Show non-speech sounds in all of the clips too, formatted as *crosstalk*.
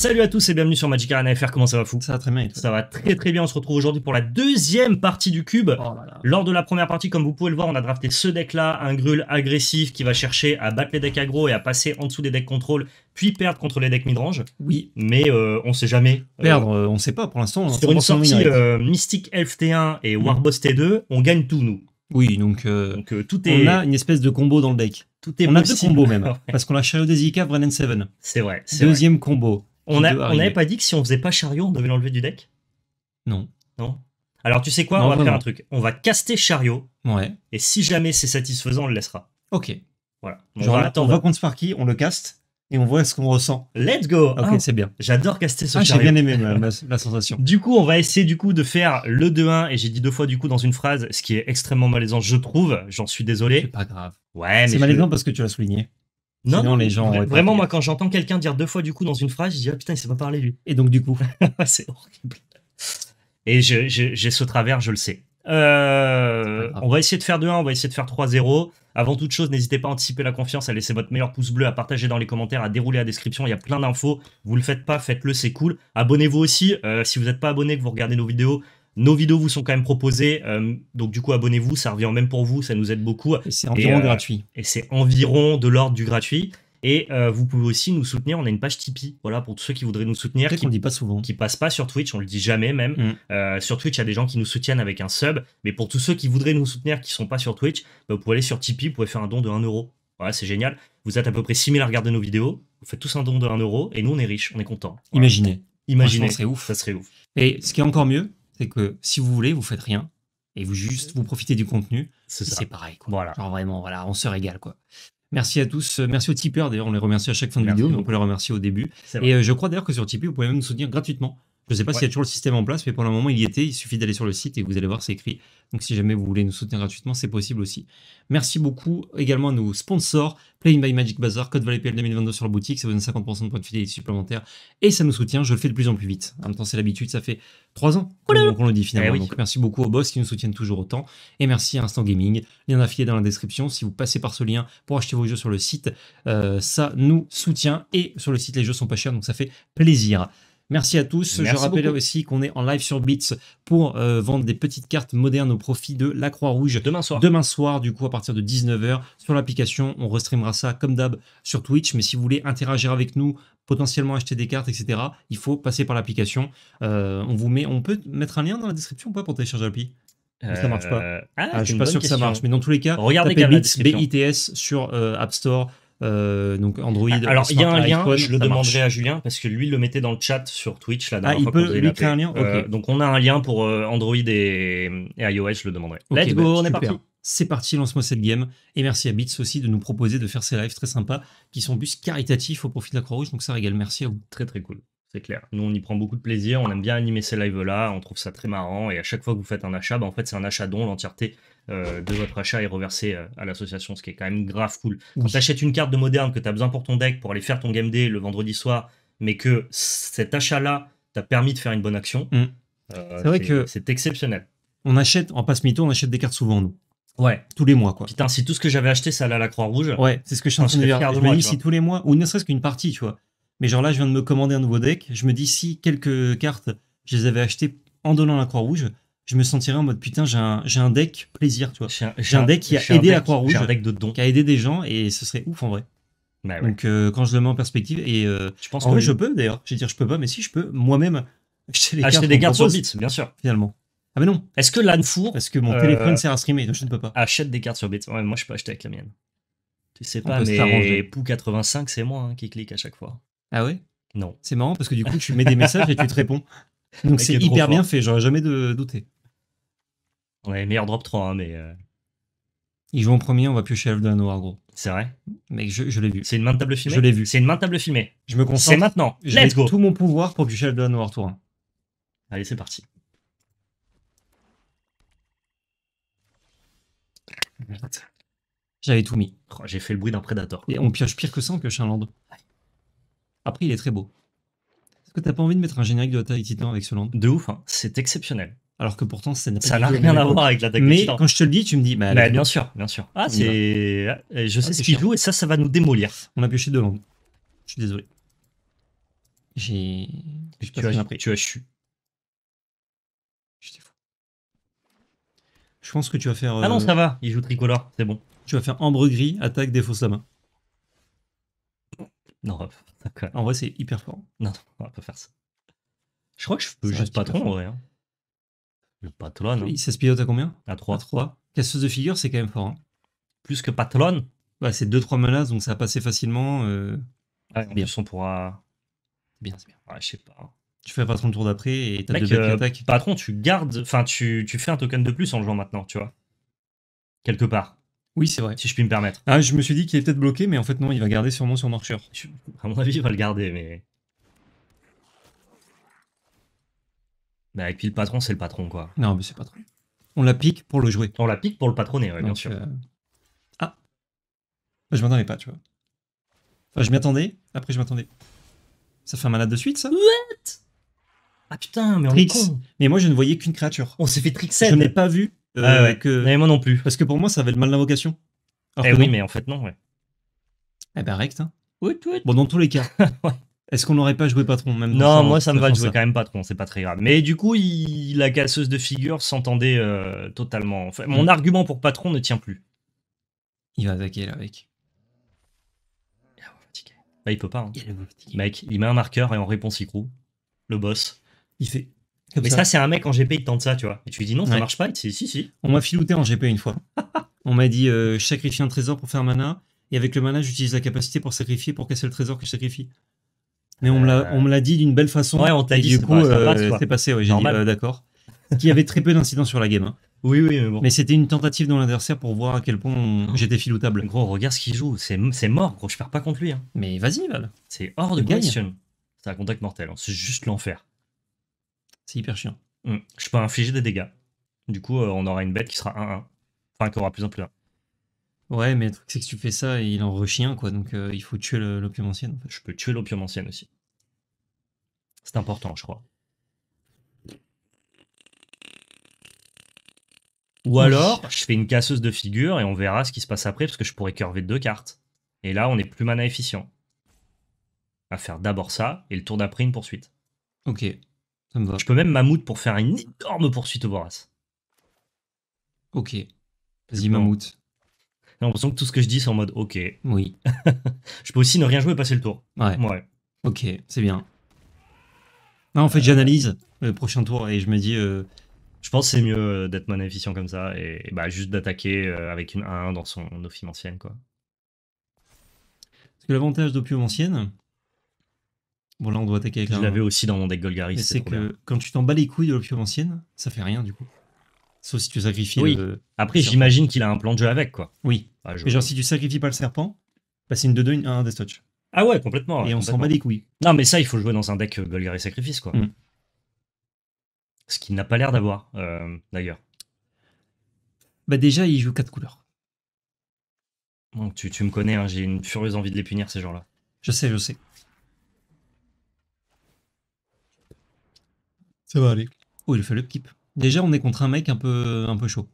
Salut à tous et bienvenue sur Magic Arena FR, comment ça va fou Ça va très bien. ça va très très bien, on se retrouve aujourd'hui pour la deuxième partie du cube. Oh Lors de la première partie, comme vous pouvez le voir, on a drafté ce deck là, un grul agressif qui va chercher à battre les decks aggro et à passer en dessous des decks contrôle, puis perdre contre les decks midrange. Oui. Mais euh, on sait jamais. Perdre, euh, euh, on sait pas pour l'instant. Sur une sortie Mystic Elf T1 et mhm. Warboss T2, on gagne tout nous. Oui, donc, tout est... on a une espèce de combo dans le deck. Tout est on a deux combos même, *laughs* parce qu'on a Shadow des Brennan Seven. C'est vrai. Deuxième combo, on n'avait pas dit que si on faisait pas chariot, on devait l'enlever du deck Non. Non Alors tu sais quoi, on va faire un truc. On va caster chariot. Ouais. Et si jamais c'est satisfaisant, on le laissera. Ok. Voilà. On va On va contre Sparky, on le caste et on voit ce qu'on ressent. Let's go. Ok, ah, c'est bien. J'adore caster ce ah, chariot J'ai bien aimé la *laughs* sensation. Du coup, on va essayer du coup de faire le 2-1 et j'ai dit deux fois du coup dans une phrase, ce qui est extrêmement malaisant, je trouve. J'en suis désolé. C'est pas grave. Ouais, mais c'est malaisant parce que tu l'as souligné. Non, les gens. Vraiment, moi, quand j'entends quelqu'un dire deux fois du coup dans une phrase, je dis ah putain, il sait pas parler lui. Et donc du coup, *laughs* c'est horrible. Et j'ai ce travers, je le sais. Euh, on va essayer de faire 2-1, on va essayer de faire 3-0. Avant toute chose, n'hésitez pas à anticiper la confiance, à laisser votre meilleur pouce bleu, à partager dans les commentaires, à dérouler la description. Il y a plein d'infos. Vous le faites pas, faites-le, c'est cool. Abonnez-vous aussi. Euh, si vous n'êtes pas abonné, que vous regardez nos vidéos, nos vidéos vous sont quand même proposées, euh, donc du coup abonnez-vous, ça revient même pour vous, ça nous aide beaucoup. C'est environ euh, gratuit. Et c'est environ de l'ordre du gratuit. Et euh, vous pouvez aussi nous soutenir. On a une page Tipeee, voilà, pour tous ceux qui voudraient nous soutenir. Qui ne dit pas souvent. Qui passent pas sur Twitch, on le dit jamais même. Mm. sur Twitch, il y a des gens qui nous soutiennent avec un sub. Mais pour tous ceux qui voudraient nous soutenir, qui sont pas sur Twitch, bah, vous pouvez aller sur Tipeee, vous pouvez faire un don de 1 euro. Voilà, c'est génial. Vous êtes à peu près 6000 à regarder nos vidéos. Vous faites tous un don de 1 euro et nous, on est riches, on est content. Imaginez. Imaginez. Ça serait Ça serait ouf. Et ce qui est encore mieux, c'est que si vous voulez, vous faites rien et vous juste vous profitez du contenu. C'est pareil. Genre vraiment, voilà, on se régale quoi. Merci à tous. Euh, merci aux tipeurs. D'ailleurs, on les remercie à chaque fin de vidéo, mais on peut les remercier au début. Et euh, je crois d'ailleurs que sur Tipeee, vous pouvez même nous soutenir gratuitement. Je ne sais pas s'il y a toujours le système en place, mais pour le moment, il y était. Il suffit d'aller sur le site et vous allez voir, c'est écrit. Donc, si jamais vous voulez nous soutenir gratuitement, c'est possible aussi. Merci beaucoup également à nos sponsors, Playing by Magic Bazaar, Code Valley PL 2022 sur la boutique. Ça vous donne 50% de points de fidélité supplémentaires et ça nous soutient. Je le fais de plus en plus vite. En même temps, c'est l'habitude. Ça fait trois ans qu'on le dit finalement. Eh donc, merci beaucoup aux boss qui nous soutiennent toujours autant. Et merci à Instant Gaming. Lien affilié dans la description. Si vous passez par ce lien pour acheter vos jeux sur le site, euh, ça nous soutient. Et sur le site, les jeux sont pas chers, donc ça fait plaisir. Merci à tous. Je rappelle aussi qu'on est en live sur Bits pour euh, vendre des petites cartes modernes au profit de la Croix-Rouge. Demain soir. Demain soir, du coup, à partir de 19h sur l'application. On restreamera ça comme d'hab sur Twitch. Mais si vous voulez interagir avec nous, potentiellement acheter des cartes, etc., il faut passer par l'application. Euh, on vous met, on peut mettre un lien dans la description ou pas pour télécharger l'appli ça marche pas. Euh, ah, ah, je ah, suis pas sûr que ça marche, mais dans tous les cas, Regardez tapez BITS, sur App Store, euh, donc Android. Ah, alors il y a un lien, je le demanderai à Julien parce que lui le mettait dans le chat sur Twitch là. Ah, il peut euh, donc on a un lien pour euh, Android et, iOS, je le demanderai. Let's bah, go, on est parti. C'est parti, lance-moi cette game. Et merci à Bits aussi de nous proposer de faire ces lives très sympas qui sont bus caritatifs au profit de la Croix-Rouge. Donc ça régale, merci à vous. Très très cool. C'est clair. Nous, on y prend beaucoup de plaisir. On aime bien animer ces lives-là. On trouve ça très marrant. Et à chaque fois que vous faites un achat, bah, en fait, c'est un achat dont l'entièreté euh, de votre achat est reversé euh, à l'association, ce qui est quand même grave cool. Quand tu achètes une carte de moderne que tu as besoin pour ton deck pour aller faire ton game day le vendredi soir, mais que cet achat-là t'a permis de faire une bonne action, mm. euh, c'est vrai que c'est exceptionnel. On achète, en passe mytho, on achète des cartes souvent, nous. Ouais. Tous les mois, quoi. Putain, si tout ce que j'avais acheté, ça la Croix-Rouge. Ouais, c'est ce que je suis en train de tous les mois, ou ne serait-ce qu'une partie, tu vois. Mais genre là, je viens de me commander un nouveau deck. Je me dis, si quelques cartes, je les avais achetées en donnant la Croix-Rouge, je me sentirais en mode putain, j'ai un, deck plaisir, tu vois. J'ai un, deck qui a aidé la Croix-Rouge. un deck de dons. Qui a aidé des gens et ce serait ouf en vrai. Bah donc euh, quand je le mets en perspective et je euh, pense que je peux d'ailleurs. Je vais dire je peux pas, mais si je peux moi-même *laughs* acheter, des cartes sur Bit, bien sûr. Finalement. Ah mais non. Est-ce que est-ce que mon téléphone euh, sert à streamer, donc je ne peux pas. Achète des cartes sur Bit. moi je peux acheter avec la mienne. Tu sais pas, mais Pou 85, c'est moi hein, qui clique à chaque fois. Ah ouais. Non. C'est marrant parce que du coup tu mets des messages et tu te réponds. *laughs* Donc c'est hyper bien fait. J'aurais jamais de douter on Ouais, meilleur drop 3, mais. Hein, euh. Ils Il en premier, on va piocher Elf de la Noire, gros. C'est vrai. Mec, je, l'ai vu. C'est une main de table filmée Je l'ai vu. C'est une main de table filmée. Je me concentre. C'est maintenant. Je tout mon pouvoir pour piocher Elf de la Noire tour Allez, c'est parti. J'avais tout mis. Oh, j'ai fait le bruit d'un prédateur. Et on pioche pire que ça, on pioche un land. Après, il est très beau. Est-ce que t'as pas envie de mettre un générique de taille Titan avec ce land De ouf, hein. c'est exceptionnel alors que pourtant ça n'a rien à voir avec l'attaque Mais quand je te le dis, tu me dis, bah, bah, bien sûr, bien sûr. Ah, c'est. Ah, je ah, sais ce qu'il joue et ça, ça va nous démolir. On a pioché deux langues. Je suis désolé. J'ai. Tu, as... tu Je pense que tu vas faire. Ah non, euh, ça va, il joue tricolore, c'est bon. Tu vas faire ambre gris, attaque, défausse la main. Non, d'accord. En vrai, c'est hyper fort. Non, non, on va pas faire ça. Je crois que je peux juste pas trop en hein. Le Patron, Il hein. pilote à combien À 3. Casseuse de figure, c'est quand même fort. Hein. Plus que Patron bah, C'est 2-3 menaces, donc ça a passé facilement. bien. Euh. sûr, on pourra. Bien, c'est bien. je sais pas. Tu fais patron le tour d'après et t'as deux euh, Patron, tu gardes. Enfin, tu, tu fais un token de plus en jouant maintenant, tu vois. Quelque part. Oui, c'est vrai. Si je puis me permettre. Ah, je me suis dit qu'il est peut-être bloqué, mais en fait, non, il va garder sûrement son marcheur. À mon avis, il va le garder, mais. Mais puis le patron, c'est le patron, quoi. Non, mais c'est pas trop. On la pique pour le jouer. On la pique pour le patronner, bien sûr. Euh, ah bah, Je m'attendais pas, tu vois. Enfin, je m'y attendais, après je m'attendais. Ça fait un malade de suite, ça Ah putain, mais on est Mais moi, je ne voyais qu'une créature. On s'est fait trixer. Je n'ai pas vu euh, que... Mais moi non plus. Parce que pour moi, ça avait le mal d'invocation. Eh oui, mais en fait, non, ouais. Eh ben, rect. hein. Bon, dans tous les cas, *laughs* Ouais. Est-ce qu'on n'aurait pas joué patron même Non, moi ça me va de jouer quand même patron, c'est pas très grave. Mais du coup, il, la casseuse de figure s'entendait euh, totalement. mon mm. argument pour patron ne tient plus. Il va attaquer là avec. Il bah, il peut pas. Hein. mec, il met un marqueur et en réponse, il croue. Le boss. Il fait. Mais ça, c'est un mec en GP, il tente ça, tu vois. Et tu lui dis non, ça marche pas. Il si, si. On m'a filouté en GP une fois. *laughs* On m'a dit je euh, sacrifie un trésor pour faire mana. Et avec le mana, j'utilise la capacité pour sacrifier pour casser le trésor que je sacrifie. Mais euh, on me l'a dit d'une belle façon. Ouais, on t'a dit. Du coup, euh, c'est passé, j'ai dit euh, d'accord. Qui avait très peu d'incidents sur la game. Hein. Oui, oui, mais bon. Mais c'était une tentative dans l'adversaire pour voir à quel point j'étais filoutable. Gros, regarde ce qu'il joue. C'est mort, gros. Je perds pas contre lui. Hein. Mais vas-y, Val. C'est hors de question. C'est un contact mortel. Hein, c'est juste l'enfer. C'est hyper chiant. Hum, je peux infliger des dégâts. Du coup, on aura une bête qui sera 1-1. Enfin, qui aura plus en plus 1. Ouais, mais le truc, c'est que tu fais ça et il en rechien, quoi. Donc, euh, il faut tuer l'opium ancienne. Je peux tuer ancienne aussi. C'est important, je crois. Ou alors, je fais une casseuse de figure et on verra ce qui se passe après, parce que je pourrais curver deux cartes. Et là, on est plus mana efficient. À faire d'abord ça, et le tour d'après, une poursuite. Ok, ça me va. Je peux même Mammouth pour faire une énorme poursuite au Boras. Ok. Vas-y, mammouth. J'ai l'impression que tout ce que je dis, c'est en mode ok. Oui. *laughs* je peux aussi ne rien jouer et passer le tour. Ouais. Ok, c'est bien. Non, en fait, j'analyse le prochain tour et je me dis. Euh, je pense que c'est mieux euh, d'être efficient comme ça et, bah, juste d'attaquer euh, avec une 1 dans son opium ancienne. Quoi. Parce que l'avantage d'opium ancienne, Bon, là, on doit attaquer avec Je l'avais aussi dans mon deck Golgaris. C'est que quand tu t'en bats les couilles de l'opium ancienne, ça fait rien du coup. Sauf si tu sacrifies Après, j'imagine qu'il a un plan de jeu avec, quoi. Oui. Ah, genre, si tu sacrifies pas le serpent, bah, c'est une 2-2, un Death Touch. Ah ouais, complètement. Et on s'en bat des couilles. Non, mais ça, il faut jouer dans un deck et euh, Sacrifice, quoi. Mm. Ce qu'il n'a pas l'air d'avoir, euh, d'ailleurs. Bah déjà, il joue quatre couleurs. Donc, tu, me connais, hein, j'ai une furieuse envie de les punir, ces gens-là. Je sais, je sais. Ça va aller. Oh, il fait le keep. Déjà, on est contre un mec un peu, un peu chaud.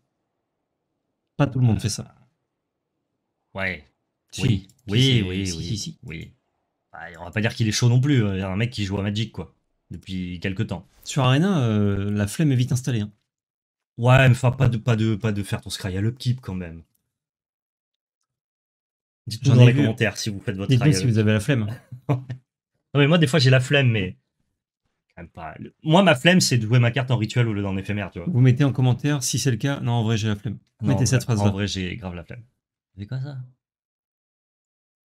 Pas tout le monde fait ça. Euh, ouais. Oui, oui, oui, oui. oui. Bah, on va pas dire qu'il est chaud non plus. Il y a un mec qui joue à Magic, quoi. Depuis quelques temps. Sur Arena, euh, la flemme est vite installée. Hein. Ouais, mais enfin, pas de, pas, de, pas de faire ton scry à l'upkeep quand même. Dites-nous dans les commentaires si vous faites votre dites si vous avez la flemme. *laughs* non, mais moi, des fois, j'ai la flemme, mais moi, ma flemme, c'est de jouer ma carte en rituel au lieu d'en éphémère, tu vois. Vous mettez en commentaire si c'est le cas. Non, en vrai, j'ai la flemme. mettez cette phrase En vrai, j'ai grave la flemme. C'est quoi ça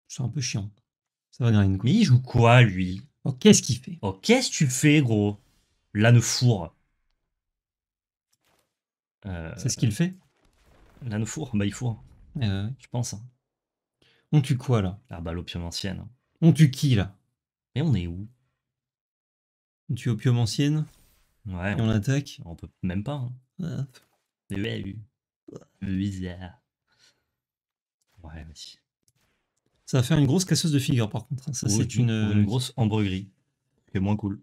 C'est un peu chiant. Ça va, dire Mais il joue quoi, lui Oh, qu'est-ce qu'il fait Oh, qu'est-ce que tu fais, gros L'âne four euh, C'est ce qu'il fait L'âne four Bah, il four Je pense. Hein. On tue quoi, là Ah, bah, ancienne. Hein. On tue qui, là Mais on est où une Opium ancienne Ouais. on attaque. On peut même pas. Hein. Ah, ouais. Bizarre. Ouais, vas-y. Ça va faire une grosse casseuse de figure par contre. Hein. Ça, c'est une... grosse ambre C'est moins cool.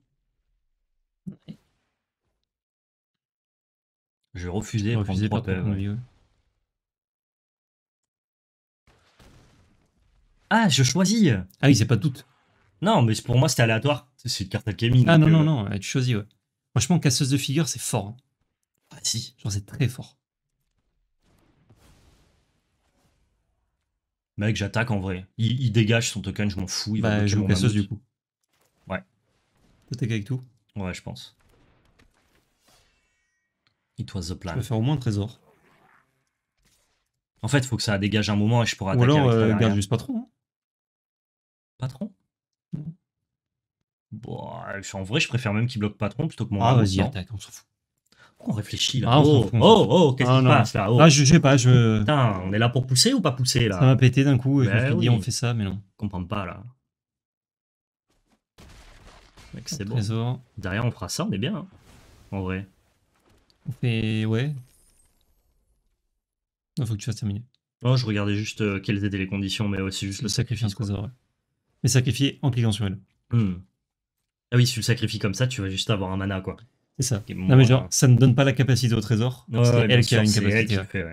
Je refusais refuser, prendre Ah, je choisis Ah oui, c'est pas toutes. Non, mais pour moi, c'était aléatoire. C'est une carte gaming. Ah non, non, euh, non, tu choisis, ouais. Franchement, casseuse de figure, c'est fort. Hein. Ah si. Genre, c'est très fort. Mec, j'attaque en vrai. Il, dégage son token, je m'en fous. Il bah, va je joue casseuse du coup. Ouais. T'attaques avec tout Ouais, je pense. It was the plan. Je vais faire au moins un trésor. En fait, faut que ça dégage un moment et je pourrais attaquer. Ou alors, avec euh, juste patron. Hein. Patron Bon, bah, en vrai, je préfère même qu'il bloque patron plutôt que mon. Ah, vas-y, attaque, on s'en fout. on réfléchit là ah, Oh, oh, oh qu'est-ce qui ah, se passe là Ah, je, sais pas, je. Putain, on est là pour pousser ou pas pousser là Ça m'a pété d'un coup, et je me ben suis dit, on fait ça, mais non. Je comprends pas là. Mec, c'est bon. Derrière, on fera ça, on est bien. Hein, en vrai. On fait. Ouais. Non, faut que tu fasses terminer. Oh, je regardais juste euh, quelles étaient les conditions, mais ouais, c'est juste le, sacrifice. Mais sacrifier en cliquant sur elle. Hmm. Ah oui, si tu le sacrifies comme ça, tu vas juste avoir un mana, quoi. C'est ça. non, mais genre, euh, ça ne donne pas la capacité au trésor. Euh, c'est elle qui a une capacité. elle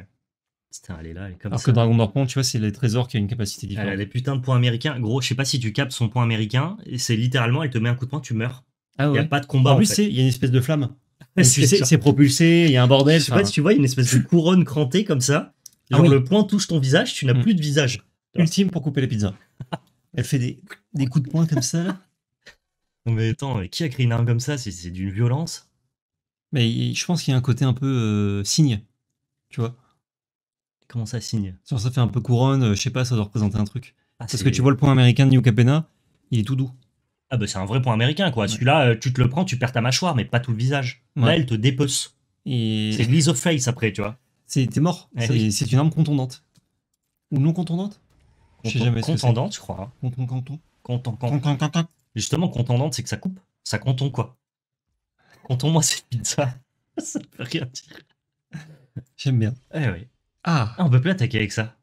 est là, elle est comme Alors que Dragon Dorpont, tu vois, c'est les trésors qui a une capacité différente. Elle a des putains de points américains. Gros, je sais pas si tu capes son point américain, et c'est littéralement, elle te met un coup de poing, tu meurs. Ah Il n'y a pas de combat. En, plus, il y a une espèce de flamme. *laughs* c'est propulsé, il y a un bordel. Je sais pas si tu vois, il y a une espèce de *laughs* couronne crantée comme ça. Ah genre, le point touche ton visage, tu n'as mm. plus de visage. Ultime pour couper les pizzas. Elle fait des, des coups de poing comme ça. *laughs* Non mais attends, qui a créé une arme comme ça C'est d'une violence. Mais je pense qu'il y a un côté un peu euh, signe, tu vois. Comment ça signe Ça, fait un peu couronne, euh, je sais pas, ça doit représenter un truc. Ah, c'est Parce que tu vois le point américain de New Capena, il est tout doux. Ah bah c'est un vrai point américain quoi. Celui-là, euh, tu te le prends, tu perds ta mâchoire, mais pas tout le visage. Là, elle te dépece. C'est Et Lease of Face après, tu vois. c'est t'es mort. Eh c'est- une arme contondante. Ou non contondante Je sais jamais ce que c'est. je crois. Hein. Conton, Justement, contendante, c'est que ça coupe. Ça conton quoi Conton-moi cette pizza. *laughs* ça ne peut rien dire. J'aime bien. Eh oui. Ah. ah. On peut plus attaquer avec ça.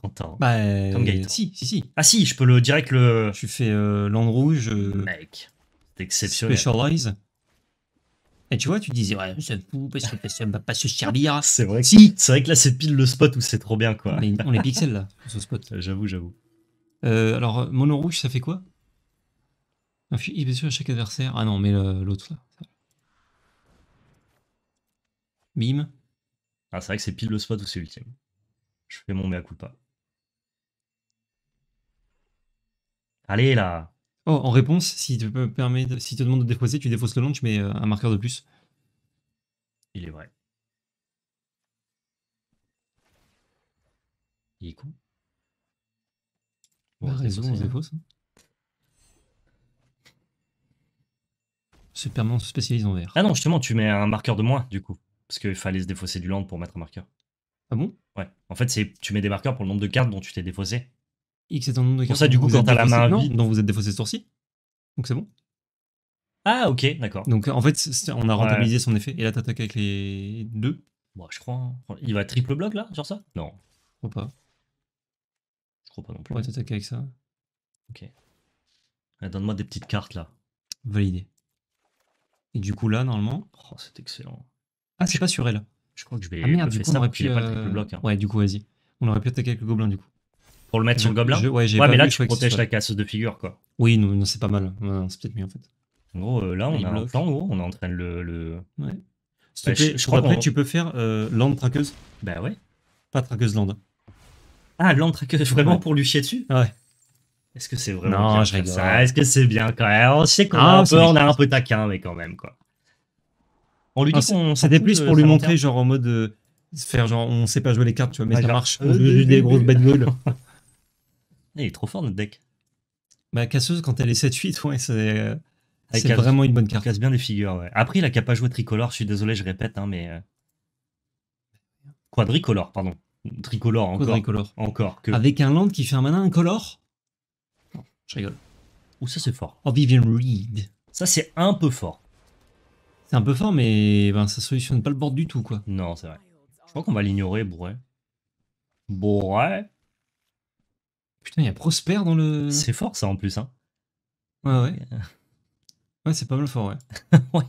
Content. Ah, bah, euh, Si, si, si. Ah si, je peux le direct le. Tu fais euh, Rouge. Euh, Mec, c'est exceptionnel. Specialize. Et tu vois, tu disais, ouais, ça fou parce que ça va pas se servir. *laughs* C'est vrai, que, si. c'est vrai que là, c'est pile le spot où c'est trop bien, quoi. Mais on est pixels, là, ce spot. *laughs* J'avoue, j'avoue. Euh, alors, mono rouge, ça fait quoi il sûr à chaque adversaire. Ah non, mais l'autre là. Bim. Ah, c'est vrai que c'est pile le spot où c'est ultime. Je fais mon mea culpa. Allez là Oh, en réponse, si tu me permets, si tu te demandes de déposer, tu défausses le launch, euh, mais un marqueur de plus. Il est vrai. Il est con. Bah, raison, on défausse. Hein. Superman se spécialise en vert. Ah non, justement, tu mets un marqueur de moins, du coup. Parce qu'il fallait se défausser du land pour mettre un marqueur. Ah bon Ouais. En fait, c'est tu mets des marqueurs pour le nombre de cartes dont tu t'es défaussé. X est un nombre de cartes. Pour ça, du coup, quand t'as la main dont vous êtes défaussé ce tour-ci. Donc c'est bon. Ah, ok, d'accord. Donc en fait, on a rentabilisé son effet. Et là, t'attaques avec les deux. Moi, bah, je crois. Hein. Il va triple bloc là, sur ça Non. Je crois pas. Je crois pas non plus. Ouais, t'attaques avec ça. Ok. Ah, donne-moi des petites cartes là. Validé. Et du coup, là, normalement. Oh, c'est excellent. Ah, c'est pas sur elle. Je crois que je vais. Ah merde, du coup, on aurait pu. pas le euh, hein. Ouais, du coup, vas-y. On aurait pu attaquer avec le gobelin, du coup. Pour le mettre sur le gobelin Ouais, j'ai pas mais là, tu protèges la casse de figure, quoi. Oui, non, c'est pas mal. C'est peut-être mieux, en fait. En gros, euh, là, ah, on a un plan, gros, on est en train de le. le- bah, je- crois après, tu peux faire euh, land traqueuse, Bah ouais. pas traqueuse land. Ah, land traqueuse. vraiment pour lui chier dessus ah, Ouais. Est-ce que c'est vraiment non, bien je rigole. ça Est-ce que c'est bien quand même Je sais qu'on a, ah, un peu, on a un peu taquin, mais quand même, quoi. On lui ah, dit C'était plus pour lui montrer, genre en mode. Euh, faire genre, on sait pas jouer les cartes, tu vois, mais ça marche. Euh, juste des grosses euh, bad *laughs* Il est trop fort, notre deck. Bah, casseuse, quand elle est 7-8, ouais, c'est. C'est vraiment une bonne carte. casse bien les figures, ouais. Après, il a qu'à pas jouer tricolore, je suis désolé, je répète, hein, mais. Euh, Quadricolore, pardon. Tricolore encore. Encore. Avec un land qui fait un mana incolore rigole. Ou ça c'est fort. Oh, Vivian Reed. Ça c'est un peu fort. C'est un peu fort, mais ben, ça solutionne pas le bord du tout, quoi. Non, c'est vrai. Je crois qu'on va l'ignorer, bourré. Bourré Putain, il y a Prosper dans le... C'est fort, ça, en plus, hein. Ouais, ouais. *laughs* Ouais, c'est pas mal fort, ouais. *laughs* ouais.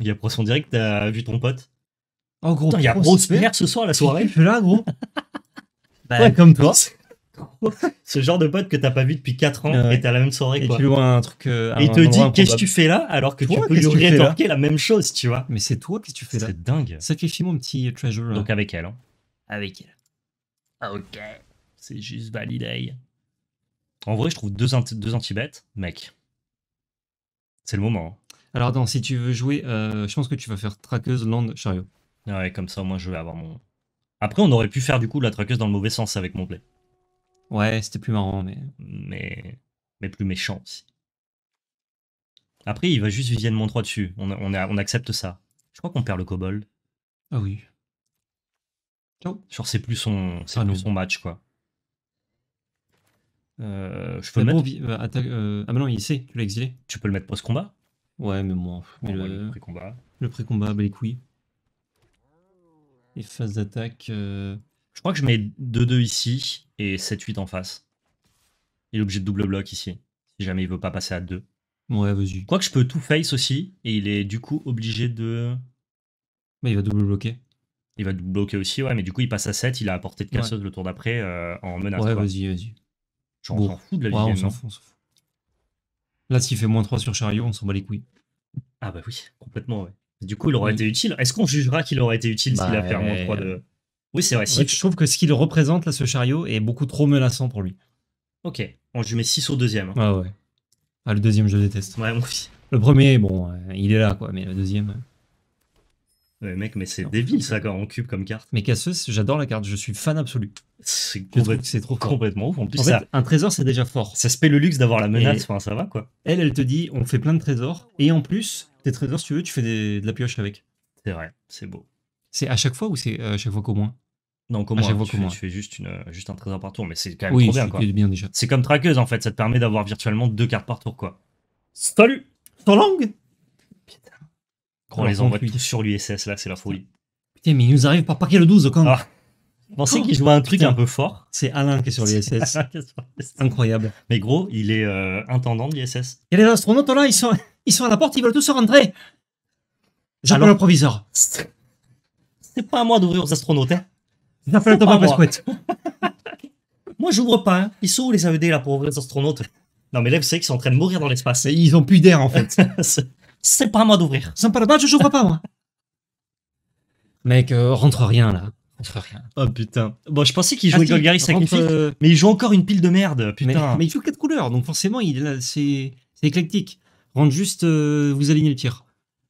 Il y a Prosper, direct, t'as vu ton pote Oh, gros, il y a Prosper ce soir, à la soirée. là, gros. *laughs* comme toi. *laughs* ce genre de pote que t'as pas vu depuis 4 ans et t'es à la même soirée et tu vois un truc euh, et il te dit qu'est-ce que tu fais là alors que tu peux lui rétorquer la même chose tu vois mais c'est toi qui que tu fais là c'est dingue sacrifie mon petit euh, treasure donc avec elle hein. avec elle ah, ok c'est juste validé en vrai je trouve deux, anti bêtes mec c'est le moment hein. alors attends si tu veux jouer euh, je pense que tu vas faire traqueuse land chariot ouais comme ça moi je vais avoir mon après on aurait pu faire du coup la traqueuse dans le mauvais sens avec mon play Ouais, c'était plus marrant, mais... mais... mais plus méchant aussi. Après, il va juste Vivienne droit dessus. On, on, accepte ça. Je crois qu'on perd le kobold. Ah oui. Ciao. Oh. Genre, c'est plus, son, ah son match, quoi. Euh, je peux le mettre. Bah, euh, ah, bah non, il sait, tu l'as exilé. Tu peux le mettre post-combat Ouais, mais moi. le, pré-combat. Le pré-combat, bah les couilles. Et phase d'attaque. Euh, je crois que je mets 2-2 ici et 7-8 en face. Il est obligé de double bloc ici, si jamais il veut pas passer à 2. Ouais, vas-y. que je peux tout face aussi, et il est du coup obligé de... Bah, il va double bloquer. Il va double bloquer aussi, ouais, mais du coup il passe à 7, il a apporté de casseuse le tour d'après euh, en menace. Ouais, vas-y, vas-y. Je bon. de la vie. Ouais, on s'en fout, Là, s'il fait moins 3 sur chariot, on s'en bat les couilles. Ah bah oui, complètement, ouais. Du coup, il aurait été utile. Est-ce qu'on jugera qu'il aurait été utile s'il a bah, fait moins 3 de... Oui, c'est vrai. je trouve que ce qu'il représente, là, ce chariot, est beaucoup trop menaçant pour lui. Ok. je lui mets 6 au deuxième. Hein. Ah ouais. Ah, le deuxième, je déteste. Ouais, mon fils. Le premier, bon, euh, il est là, quoi, mais le deuxième. Euh. Ouais, mec, mais c'est débile ça quand on cube comme carte. Mais casseuse, j'adore la carte, je suis fan absolu. C'est trop complètement ouf. En plus, un trésor, c'est déjà fort. Ça se paie le luxe d'avoir la menace, enfin, ça va quoi. Elle, elle te dit, on fait plein de trésors, et en plus, tes trésors, si tu veux, tu fais de la pioche avec. C'est vrai, c'est beau. C'est à chaque fois ou c'est euh, à chaque fois qu'au moins non, comment je hein, tu, fais, juste, une, euh, juste un trésor par tour, mais c'est quand même trop bien. Quoi. C'est comme traqueuse en fait, ça te permet d'avoir virtuellement deux cartes par tour. quoi. Salut Putain. les envoie sur l'USS là, c'est la folie. Putain, mais il nous arrive par paquet le 12 quand ah. pensez qu'il joue un truc un peu fort C'est Alain qui est sur l'ISS. *laughs* Incroyable. Mais gros, il est euh, intendant de l'ISS. a les astronautes là, ils sont, ils sont à la porte, ils veulent tous rentrer. J'appelle le proviseur. C'est pas à moi d'ouvrir aux astronautes. Hein. Ça fait le top Moi, j'ouvre pas. Hein. Ils sont où les AED là pour ouvrir les astronautes Non, mais là, savez qu'ils sont en train de mourir dans l'espace. Ils ont plus d'air en fait. *laughs* c'est pas à moi d'ouvrir. C'est pas là je j'ouvre pas moi. *laughs* Mec, euh, rentre rien là. Rentre rien. Oh putain. Bon, je pensais qu'il jouait ah, Golgari Sacrifice, euh, mais il joue encore une pile de merde, putain. Mais, il joue quatre couleurs, donc forcément, c'est éclectique. Rentre juste, euh, vous alignez le tir.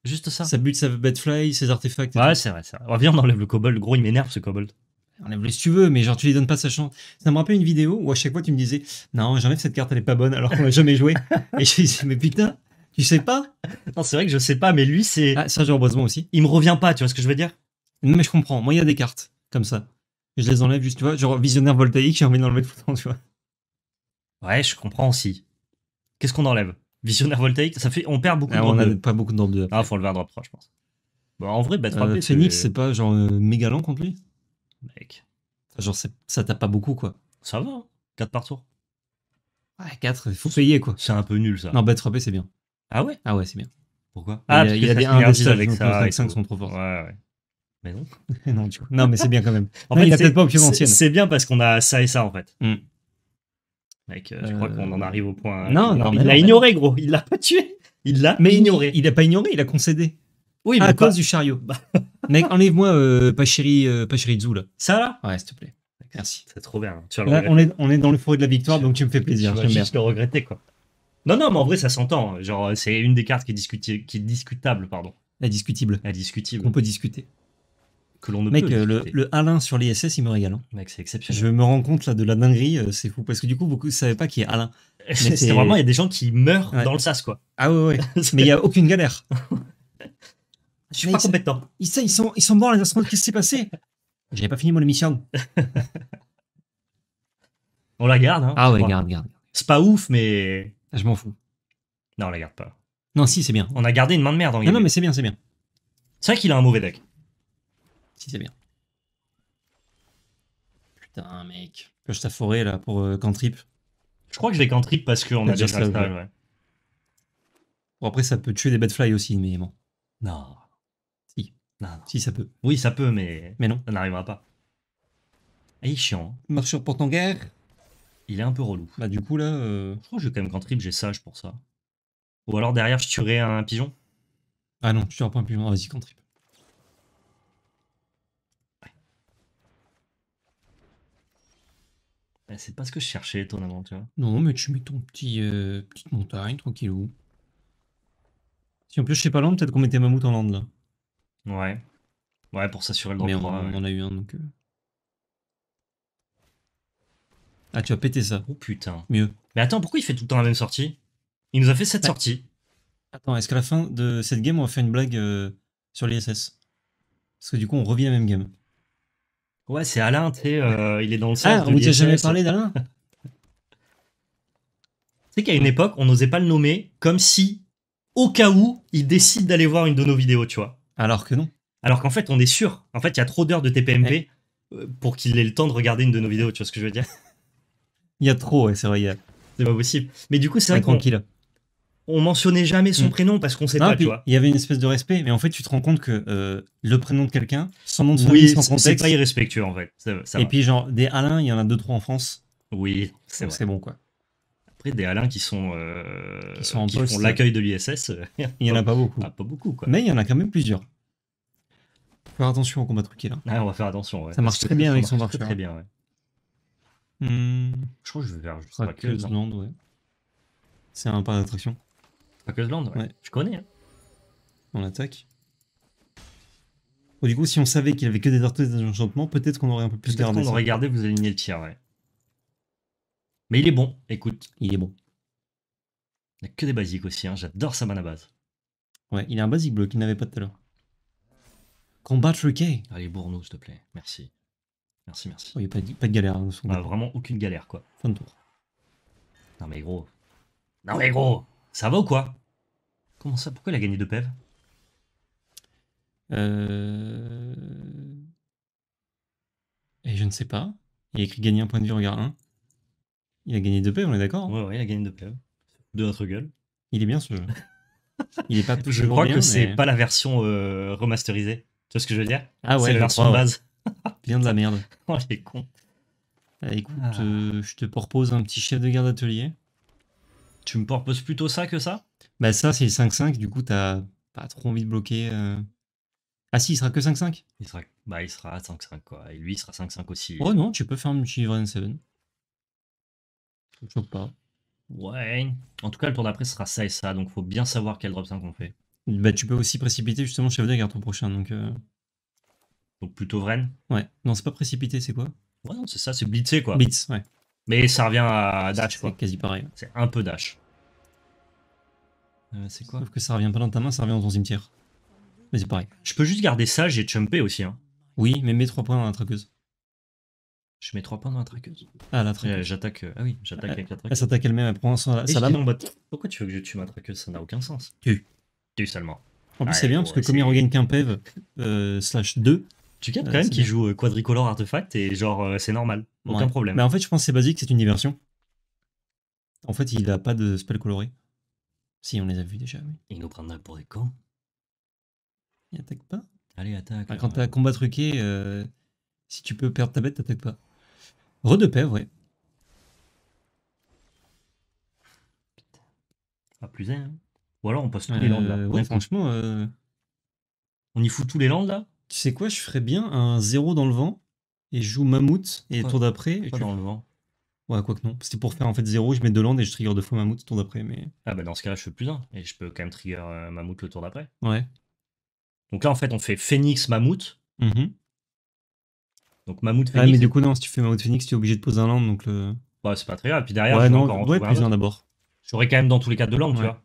Juste ça. Ça bute sa bedfly fly, ses artefacts. ouais, c'est vrai, c'est vrai. Viens, on enlève le kobold. Gros, il m'énerve ce kobold enlève-les si tu veux, mais genre tu lui donnes pas sa chance. Ça me rappelle une vidéo où à chaque fois tu me disais non, j'enlève cette carte, elle est pas bonne alors qu'on l'a jamais joué. Et je disais mais putain, tu sais pas Non, c'est vrai que je sais pas, mais lui c'est. Ah, Serge aussi. Il me revient pas, tu vois ce que je veux dire Non, mais je comprends. Moi, il y a des cartes comme ça. Je les enlève juste, tu vois, genre visionnaire voltaïque, j'ai envie d'enlever le temps tu vois. Ouais, je comprends aussi. Qu'est-ce qu'on enlève Visionnaire voltaïque, ça fait, on perd beaucoup. Ah, de on n'a pas beaucoup de Ah, faut enlever un drop je pense. en vrai, bah, c'est pas genre euh, mégalant contre lui mec. genre, ça tape pas beaucoup, quoi. Ça va, 4 hein. par tour. Ouais, 4, il faut payer, quoi. C'est un peu nul, ça. Non, bête bah, 3 c'est bien. Ah ouais Ah ouais, c'est bien. Pourquoi Ah, euh, il y a, des 1 avec ça. Les euh, 5 sont trop forts. Ouais, ouais. Mais non. *laughs* non, du coup. Non, mais c'est bien quand même. en fait, il a peut-être pas au ancienne. C'est bien parce qu'on a ça et ça, en fait. Mm. Mec, euh, je crois qu'on en arrive au point. Non, non, il l'a ignoré, gros. Il l'a pas tué. Il l'a mais ignoré. Il l'a pas ignoré, il a concédé. Oui, à cause du chariot. *laughs* Mec, enlève-moi euh, Pachiri, euh, Ça, là Ouais, s'il te plaît. Merci. C'est trop bien. Hein. on, est, on est dans le forêt de la victoire, donc tu me fais plaisir. Je vais juste le regretter, quoi. Non, non, mais en vrai, ça s'entend. Hein. Genre, euh, c'est une des cartes qui est, est discutable, pardon. La discutible. La discutible. On peut discuter. Que l'on ne Mec, euh, le, le Alain sur l'ISS, il me régale. Hein. Mec, c'est exceptionnel. Je me rends compte là de la dinguerie, euh, c'est fou. Parce que du coup, vous ne savez pas qui est Alain. *laughs* c'est vraiment, il y a des gens qui meurent dans le sas, quoi. Ah ouais, ouais. *laughs* mais il n'y a aucune galère pas ils, compétent. Ils, sont, ils sont morts, les astronautes. Qu'est-ce qui s'est passé J'avais pas fini mon émission. *laughs* on la garde, hein Ah ouais, garde, garde. C'est pas ouf, mais. Je m'en fous. Non, on la garde pas. Non, si, c'est bien. On a gardé une main de merde en Non, non, mais c'est bien, c'est bien. C'est vrai qu'il a un mauvais deck. Si, c'est bien. Putain, mec. Que ta forêt là pour euh, cantrip. Je crois que je vais cantrip parce qu'on ah, a déjà ça, ouais. Bon, après, ça peut tuer des bedfly aussi, mais bon. Non. Si, ça peut. Oui, ça peut, mais. Mais non. Ça n'arrivera pas. Ah, il est chiant. Hein. Marcheur portant guerre Il est un peu relou. Bah, du coup, là. Euh, je crois que j'ai quand même grand trip, j'ai sage pour ça. Ou alors derrière, je tuerai un pigeon Ah non, tu tueras pas un pigeon. Ah, vas-y, quand trip. Bah, C'est pas ce que je cherchais, ton tu Non, mais tu mets ton petit euh, petite montagne, tranquillou. Si en plus je sais pas l'onde peut-être qu'on mettait mammouth en lande là. Ouais. Ouais, pour s'assurer le droit. on, en a eu un donc. Euh. Ah, tu as pété ça. Oh putain. Mieux. Mais attends, pourquoi il fait tout le temps la même sortie Il nous a fait cette bah, sortie. Attends, est-ce qu'à la fin de cette game, on va faire une blague euh, sur l'ISS Parce que du coup, on revit la même game. Ouais, c'est Alain, tu sais, euh, il est dans le Ah, on vous a jamais parlé d'Alain *laughs* Tu sais qu'à une époque, on n'osait pas le nommer comme si, au cas où, il décide d'aller voir une de nos vidéos, tu vois. Alors que non. Alors qu'en fait, on est sûr. En fait, il y a trop d'heures de TPMP euh, pour qu'il ait le temps de regarder une de nos vidéos, tu vois ce que je veux dire *laughs* Il y a trop, et c'est vrai. C'est pas possible. Mais du coup, c'est vrai qu'on on mentionnait jamais son mm. prénom parce qu'on sait pas, Il y avait une espèce de respect, mais en fait, tu te rends compte que euh, le prénom de quelqu'un, son nom de famille, oui, contexte. c'est pas irrespectueux en fait. Ça, ça et puis, genre, des Alain, il y en a deux, trois en France. Oui, c'est bon, quoi. Après, des Alains qui sont, euh, qui, en font l'accueil de l'ISS, *laughs* il y en a pas, beaucoup. Ah, pas, beaucoup quoi. Mais il y en a quand même plusieurs. faire attention au combat truqué là. Ouais, ah, on va faire attention. Ouais, ça marche très bien avec son marche Très hein. bien, ouais. Hmm. Je crois que je vais vers juste ouais. C'est un parc d'attraction. que ouais. ouais. Je connais. Hein. On attaque. Bon, du coup, si on savait qu'il avait que des des enchantements, peut-être qu'on aurait un peu plus gardé. On aurait gardé, vous alignez le tir, ouais. Mais il est bon, écoute, il est bon. Il n'y a que des basiques aussi, hein. j'adore sa mana base. Ouais, il a un basique bleu qu'il n'avait pas tout à l'heure. Combat truqué Allez, bourre-nous, s'il te plaît, merci. Merci, merci. Il oh, a pas de, galère. Hein, bah, vraiment aucune galère, quoi. Fin de tour. Non mais gros. Non mais gros Ça va ou quoi Comment ça Pourquoi il a gagné deux PEV Euh... Et je ne sais pas. Il a écrit gagner un point de vue regard 1. Il a gagné 2 PV, on est d'accord hein Ouais, ouais, il a gagné 2 PV. De notre gueule. Il est bien ce jeu. *laughs* Il est pas Je crois que c'est pas la version euh, remasterisée. Tu vois ce que je veux dire Ah ouais, c'est la version base. bien *laughs* de la merde. *laughs* oh, j'ai con. Bah, écoute, ah. euh, je te propose un petit chef de garde d'atelier Tu me proposes plutôt ça que ça Bah ça, c'est 5-5, du coup, t'as pas trop envie de bloquer... Euh. Ah si, il sera que 5-5 Il sera bah, 5-5, quoi. Et lui, il sera 5-5 aussi. Oh non, tu peux faire un multi 7. Je pas. Ouais. En tout cas, le tour d'après sera ça et ça, donc faut bien savoir quel drop 5 on fait. Bah, tu peux aussi précipiter justement Chef garde ton prochain, donc. Euh. Donc plutôt Vren. Ouais. Non, c'est pas précipité, c'est quoi Ouais, non, c'est ça, c'est blitzé quoi. Blitz, ouais. Mais ça revient à dash quoi. C'est quasi pareil. C'est un peu dash. Euh, c'est quoi Sauf que ça revient pas dans ta main, ça revient dans ton cimetière. Mais c'est pareil. Je peux juste garder ça, j'ai chumpé aussi. Hein. Oui, mais mets 3 points dans la traqueuse. Je mets 3 points dans la traqueuse. Ah, la traqueuse. Euh, j'attaque. Euh, ah oui, j'attaque avec la traqueuse. Elle s'attaque elle-même, elle prend son, Et sa la pourquoi tu veux que je tue ma traqueuse Ça n'a aucun sens. Tu. Tu seulement. En plus, c'est bien parce que comme il regagne qu'un PEV euh, slash 2, Tu captes quand même qu'il joue quadricolore artefact et genre c'est normal. Aucun problème. Mais bah, en fait, je pense que c'est basique, c'est une diversion. En fait, il a pas de spell coloré. Si, on les a vus déjà. Il nous prendra pour des cons. Il attaque pas. Allez, attaque. quand t'as combat truqué, si tu peux perdre ta bête, t'attaques pas paix, ouais. Pas plus un. Hein. Ou alors on passe tous les euh, landes là. Ouais, franchement. Euh, on y fout tous les landes là Tu sais quoi, je ferais bien un 0 dans le vent et je joue mammouth et tour d'après. Pas dans le vent. Ouais, quoi que non. C'était pour faire en fait 0, je mets deux landes et je trigger deux fois mammouth tour d'après. Mais Ah bah dans ce cas-là, je fais plus un. Et je peux quand même trigger euh, mammouth le tour d'après. ouais. Donc là, en fait, on fait Phoenix mammouth. Mm-hmm. Donc Mammouth Phoenix. Ah, mais du coup, non, si tu fais Mammouth Phoenix, tu es obligé de poser un land. Donc Bah, c'est pas très grave. Puis derrière, je un d'abord. J'aurais quand même dans tous les cas de land, tu vois.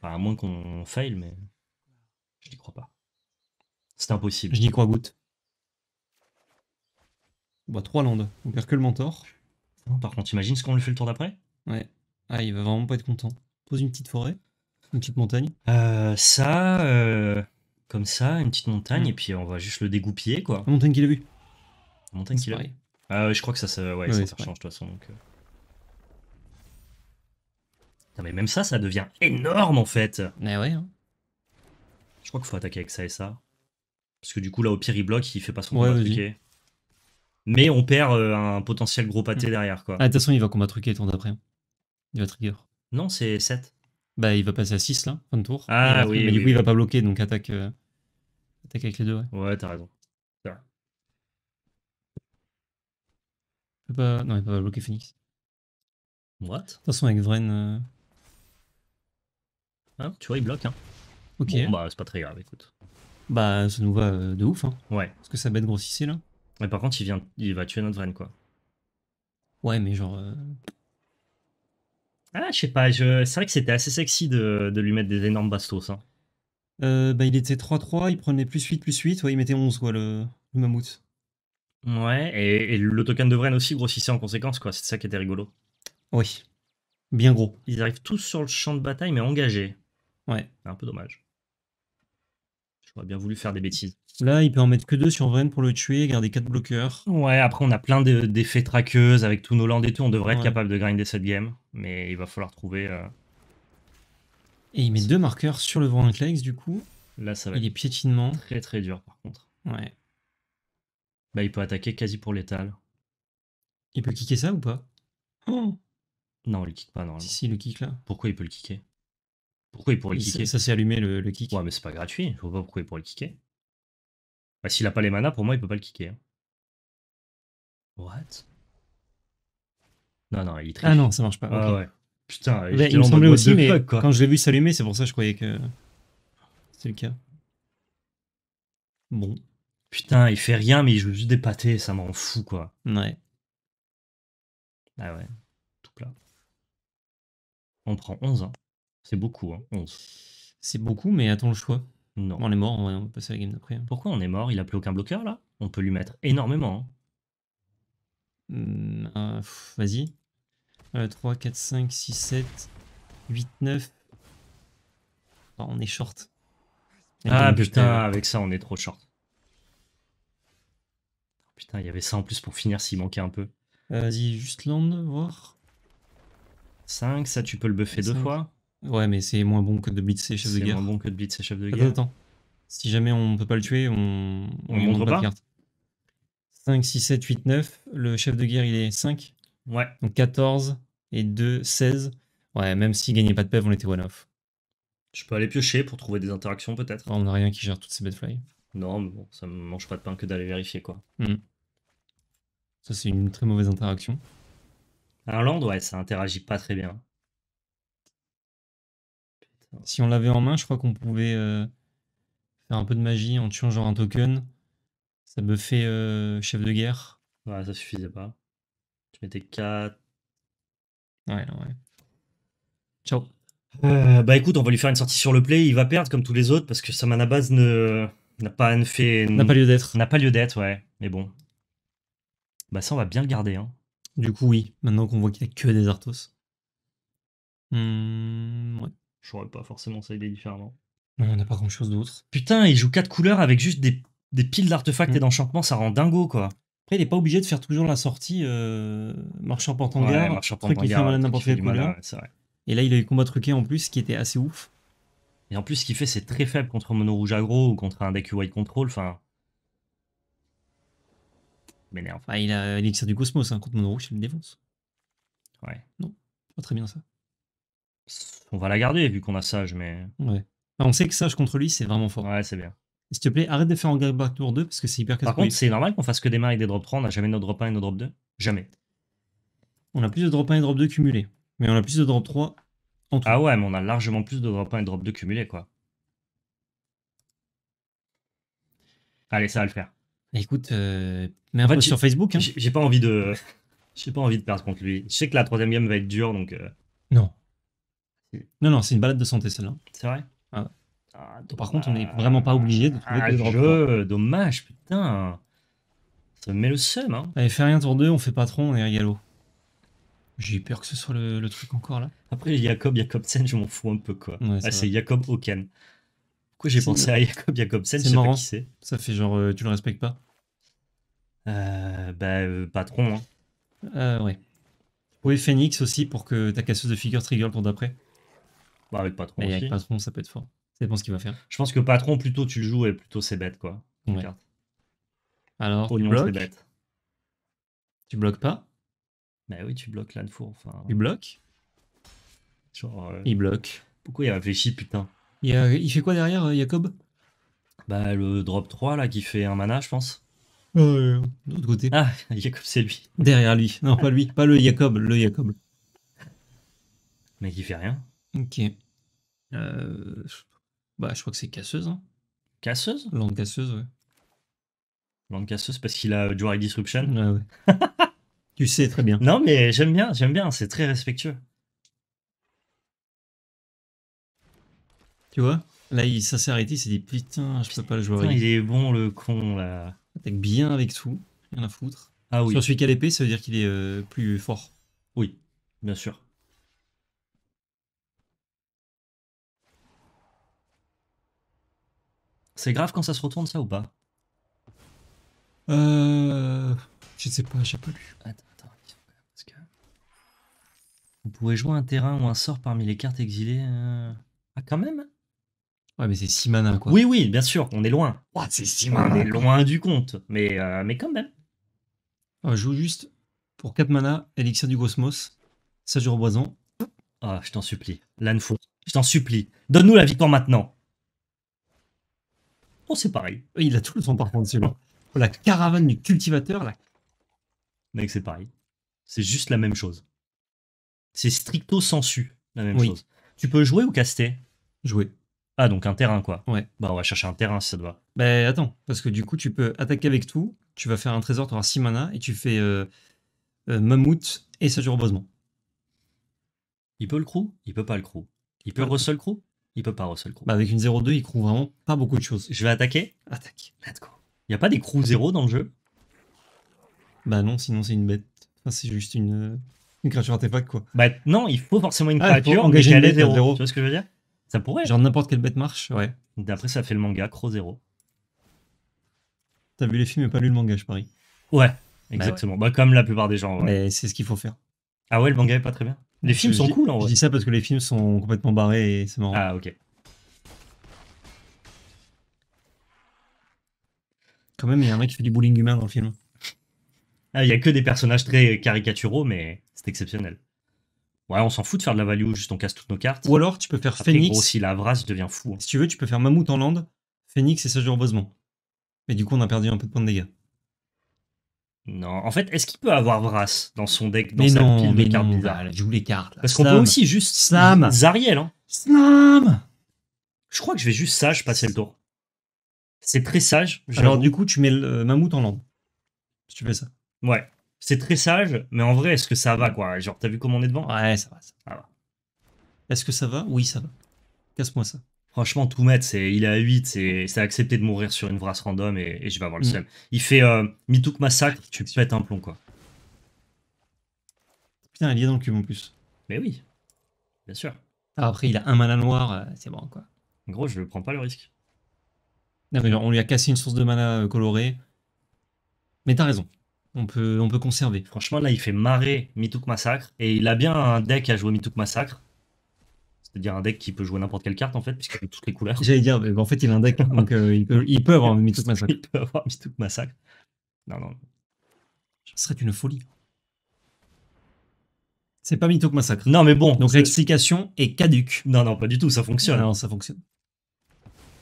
Enfin, à moins qu'on fail, mais je n'y crois pas. C'est impossible. Je n'y crois goutte. Bah, trois landes. On perd que le mentor. par contre, imagine ce qu'on lui fait le tour d'après Ouais. Ah, il va vraiment pas être content. Pose une petite forêt, une petite montagne. Euh, ça. Euh, comme ça, une petite montagne, mm. et puis on va juste le dégoupiller, quoi. La montagne qu'il a vue. La montagne qu'il a vue. Ah, je crois que ça, ça, ouais, ça, change de toute façon. Euh. non, mais même ça, ça devient énorme en fait. Mais eh ouais. Hein. Je crois qu'il faut attaquer avec ça et ça. Parce que du coup, là, au pire, il bloque, il fait pas son combat truqué. Mais on perd euh, un potentiel gros pâté mm. derrière, quoi. Ah, de toute façon, il va combat truquer le tour d'après. Il va trigger. Non, c'est 7. Bah, il va passer à 6 là, fin de tour. Ah oui. Mais du coup, il va pas bloquer, donc attaque. Euh, Attaque avec les deux, ouais. Ouais, t'as raison. C'est vrai. pas... Non, il peut pas bloquer Phoenix. What De toute façon, avec Vren. Euh... Ah, tu vois, il bloque, hein. Ok. Bon, bah, c'est pas très grave, écoute. Bah, ça nous va euh, de ouf, hein. Ouais. Parce que ça bête grossissé, là. Mais par contre, il, vient... il va tuer notre Vren, quoi. Ouais, mais genre. Euh, ah, je sais pas, je... c'est vrai que c'était assez sexy de... de, lui mettre des énormes bastos. Hein. Euh, bah, il était 3-3, il prenait plus 8, plus 8, ouais, il mettait 11, quoi, le, mammouth. Ouais, et, le token de Vren aussi grossissait en conséquence, quoi. C'est ça qui était rigolo. Oui, bien gros. Ils arrivent tous sur le champ de bataille, mais engagés. Ouais. C'est un peu dommage. J'aurais bien voulu faire des bêtises. Là, il peut en mettre que 2 sur Vren pour le tuer, garder 4 bloqueurs. Ouais, après, on a plein d'effets traqueuses avec tous nos lands et tout. On devrait être capable de grinder cette game, mais il va falloir trouver. Euh, et il met deux marqueurs sur le Vorinclex, du coup. Là, ça va Il est piétinement. très très dur par contre. Ouais. Bah, il peut attaquer quasi pour l'étal. Il peut kicker ça ou pas oh Non, il kick pas normalement. Si, si, le kick là. Pourquoi il peut le kicker Pourquoi il pourrait le kicker Ça s'est allumé le, le kick. Ouais, mais c'est pas gratuit. Je vois pas pourquoi il pourrait le kicker. Bah, s'il a pas les manas, pour moi, il peut pas le kicker. Hein. What Non, non, il triche. Ah non, ça marche pas. ouais. Putain, il me semblait aussi, mais quand je l'ai vu s'allumer, c'est pour ça que je croyais que c'est le cas. Bon. Putain, il fait rien, mais il joue juste des pâtés, ça m'en fout, quoi. Ouais. Ah ouais, tout plat. On prend 11, hein. C'est beaucoup, hein, 11. C'est beaucoup, mais attends le choix. Non. On est mort, on va passer à la game d'après. Hein. Pourquoi on est mort Il a plus aucun bloqueur, là On peut lui mettre énormément. Hein. Hum, euh, vas-y. 3, 4, 5, 6, 7, 8, 9. on est short. ah putain, avec ça, on est trop short. Putain, il y avait ça en plus pour finir s'il manquait un peu. Euh, vas-y, juste land, voir. 5, ça tu peux le buffer deux fois. Ouais, mais c'est moins bon que de blitzer chef de guerre. C'est moins bon que de chef de guerre. Attends, Si jamais on peut pas le tuer, on, on, montre pas, 5, 6, 7, 8, 9. Le chef de guerre, il est 5. Ouais. Donc 14 et 2, 16. Ouais, même s'il gagnait pas de PEV, on était one-off. Je peux aller piocher pour trouver des interactions peut-être. On a rien qui gère toutes ces bedfly. Non, mais bon, ça me mange pas de pain que d'aller vérifier quoi. Hmm. Ça, c'est une très mauvaise interaction. Un land, ouais, ça interagit pas très bien. Si on l'avait en main, je crois qu'on pouvait euh, faire un peu de magie en tuant genre un token. Ça buffait fait euh, chef de guerre. Ouais, ça suffisait pas. Je mettais 4. Ouais, non, ouais. Ciao. Euh, bah écoute, on va lui faire une sortie sur le play. Il va perdre comme tous les autres parce que sa mana base ne n'a pas fait n'a pas lieu d'être. N'a pas lieu d'être, ouais. Mais bon. Bah ça, on va bien le garder. Hein. Du coup, oui. Maintenant qu'on voit qu'il n'y a que des Arthos. Mmh, ouais. J'aurais pas forcément ça idée différemment. Non, on n'a pas grand chose d'autre. Putain, il joue 4 couleurs avec juste des, piles d'artefacts et hum. d'enchantements, ça rend dingo quoi. Après, il n'est pas obligé de faire toujours la sortie euh, marcheur en ouais, truc qui fait mal n'importe Et là, il a eu combat truqué en plus, qui était assez ouf. Et en plus, ce qu'il fait, c'est très faible contre Mono Rouge aggro ou contre un deck White Control. Enfin. M'énerve. il a l'élixir du Cosmos hein, contre Mono Rouge, il le défonce. Ouais. Non, pas très bien ça. On va la garder vu qu'on a Sage, mais. Ouais. on sait que Sage contre lui, c'est vraiment fort. Ouais, c'est bien. S'il te plaît, arrête de faire en Back Tour 2 parce que c'est hyper casse Par contre, c'est normal qu'on fasse que des mains avec des drop 3. On n'a jamais nos drop 1 et nos drop 2. Jamais. On a plus de drop 1 et drop 2 cumulés. Mais on a plus de drop 3 en tout. Ah ouais, mais on a largement plus de drop 1 et drop 2 cumulés, quoi. Allez, ça va le faire. Bah, écoute, euh, mais en fait, sur Facebook. Hein. J'ai pas envie de. *laughs* J'ai pas envie de perdre contre lui. Je sais que la troisième game va être dure, donc. Euh. Non. Non, non, c'est une balade de santé, celle-là. C'est vrai ah. Par contre, on est bah, vraiment pas obligé de trouver des Dommage, putain. Ça me met le seum. Hein. Allez, fais rien tour 2, on fait patron, on est rigolo J'ai peur que ce soit le, truc encore là. Après, Jacob, Jacobsen, je m'en fous un peu quoi. Ah, c'est Jacob Oken. Pourquoi j'ai pensé à Jacob Jacobsen C'est marrant. Pas qui Ça fait genre, euh, tu le respectes pas euh, Bah, euh, patron. Hein. Euh, ouais. Oui, Phoenix aussi pour que ta casseuse de figure trigger le tour d'après. Bah, avec patron. aussi. avec patron, ça peut être fort. C'est bon ce qu'il va faire. Je pense que patron, plutôt tu le joues et plutôt c'est bête, quoi. Ouais. Alors, tu bloques. Tu bloques pas Bah oui, tu bloques de four Enfin, tu bloques Genre, euh, Il bloque. Pourquoi il réfléchit, putain il, il, fait quoi derrière, euh, Jacob Bah, le drop 3, là, qui fait un mana, je pense. de l'autre côté. Ah, *laughs* Jacob, c'est lui. Derrière lui. Non, pas lui. Pas le Jacob, le Jacob. Mais qui fait rien. Ok. Euh, bah, je crois que c'est casseuse. Hein. Casseuse Langue casseuse, ouais. Lande casseuse parce qu'il a Jory Disruption. Ah ouais, ouais. *laughs* tu sais très bien. Non, mais j'aime bien, j'aime bien, c'est très respectueux. Tu vois Là, il s'est arrêté, il s'est dit putain, je peux pas le jouer. il est bon le con là. Attaque bien avec tout, rien à foutre. Ah oui. Sur celui qui a l'épée, ça veut dire qu'il est euh, plus fort. Oui, bien sûr. C'est grave quand ça se retourne, ça ou pas Euh. Je sais pas, j'ai pas lu. Attends, attends. Vous pouvez jouer un terrain ou un sort parmi les cartes exilées. Euh, ah, quand même hein Ouais, mais c'est 6 mana, quoi. Oui, oui, bien sûr, on est loin. Oh, c'est 6 mana. On est loin du compte, mais, euh, mais quand même. je joue juste pour 4 mana, Elixir du Cosmos, Sage boison Ah, je t'en supplie. faut je t'en supplie. Donne-nous la victoire maintenant. Oh, c'est pareil. Il a tout le temps par contre celui-là. La caravane du cultivateur, là. Mec, c'est pareil. C'est juste la même chose. C'est stricto sensu, la même chose. Tu peux jouer ou caster Jouer. Ah, donc un terrain, quoi. Ouais. Bah, on va chercher un terrain si ça doit. mais Bah, attends, parce que du coup, tu peux attaquer avec tout, tu vas faire un trésor, tu auras 6 mana, et tu fais euh, euh, mammouth et ça dure Il peut le crew Il peut pas le crew. Il peut le Russell crew il peut pas le Crowe. Bah avec une 0-2, il croue vraiment pas beaucoup de choses. Je vais attaquer Attaque. Let's go. Il n'y a pas des crew zéro dans le jeu Bah non, sinon c'est une bête. Enfin, c'est juste une, euh, une créature artefact quoi. Bah non, il faut forcément une ah, créature engagée à 0. Tu vois ce que je veux dire Ça pourrait. Genre n'importe quelle bête marche, ouais. D'après, ça fait le manga, Crow 0. T'as vu les films et pas lu le manga, je parie. Ouais, bah exactement. Bah, comme la plupart des gens. Mais c'est ce qu'il faut faire. Ah ouais, le manga est pas très bien les films sont cool en vrai. Je dis ça parce que les films sont complètement barrés et c'est marrant. Ah, ok. Quand même, il y a un mec qui fait du bowling humain dans le film. Ah, il n'y y a que des personnages très caricaturaux, mais c'est exceptionnel. Ouais, on s'en fout de faire de la value, juste on casse toutes nos cartes. Ou alors tu peux faire Phoenix. si la vrasse devient fou. Hein. Si tu veux, tu peux faire Mammouth en lande, Phoenix et Sage Heureusement. Mais du coup, on a perdu un peu de points de dégâts. Non, en fait, est-ce qu'il peut avoir Vras dans son deck dans sa non, pile cartes non, bah, Joue les cartes. Parce qu'on peut aussi juste Slam Zariel. Hein. Slam. Je crois que je vais juste sage passer le tour. C'est très sage. Alors du coup, tu mets le euh, mammouth en land. Si tu fais ça. Ouais. C'est très sage, mais en vrai, est-ce que ça va quoi Genre, t'as vu comment on est devant Ouais, ça va. Ça va. Est-ce que ça va Oui, ça va. Casse-moi ça. Franchement, tout mettre, c'est il a à 8, c'est accepté de mourir sur une vrasse random et, je vais avoir le mm. seum. Il fait euh, Massacre, tu pètes un plomb, quoi. Putain, il est dans le cube en plus. Mais oui, bien sûr. Ah, après, il a un mana noir, euh, c'est bon, quoi. En gros, je ne prends pas le risque. on lui a cassé une source de mana euh, colorée. Mais t'as raison. On peut, on peut conserver. Franchement, là, il fait marrer Mitouk Massacre. Et il a bien un deck à jouer Mitouk Massacre. C'est-à-dire un deck qui peut jouer n'importe quelle carte en fait, puisqu'il a toutes les couleurs. J'allais dire, mais en fait, il a un deck, *laughs* donc euh, il, peut, avoir Mythic *laughs* Massacre. Il peut avoir Massacre. Non, non. Ce serait une folie. C'est pas Mythoque Massacre. Non, mais bon. Donc l'explication est caduque. Non, non, pas du tout, ça fonctionne. Non, ça fonctionne.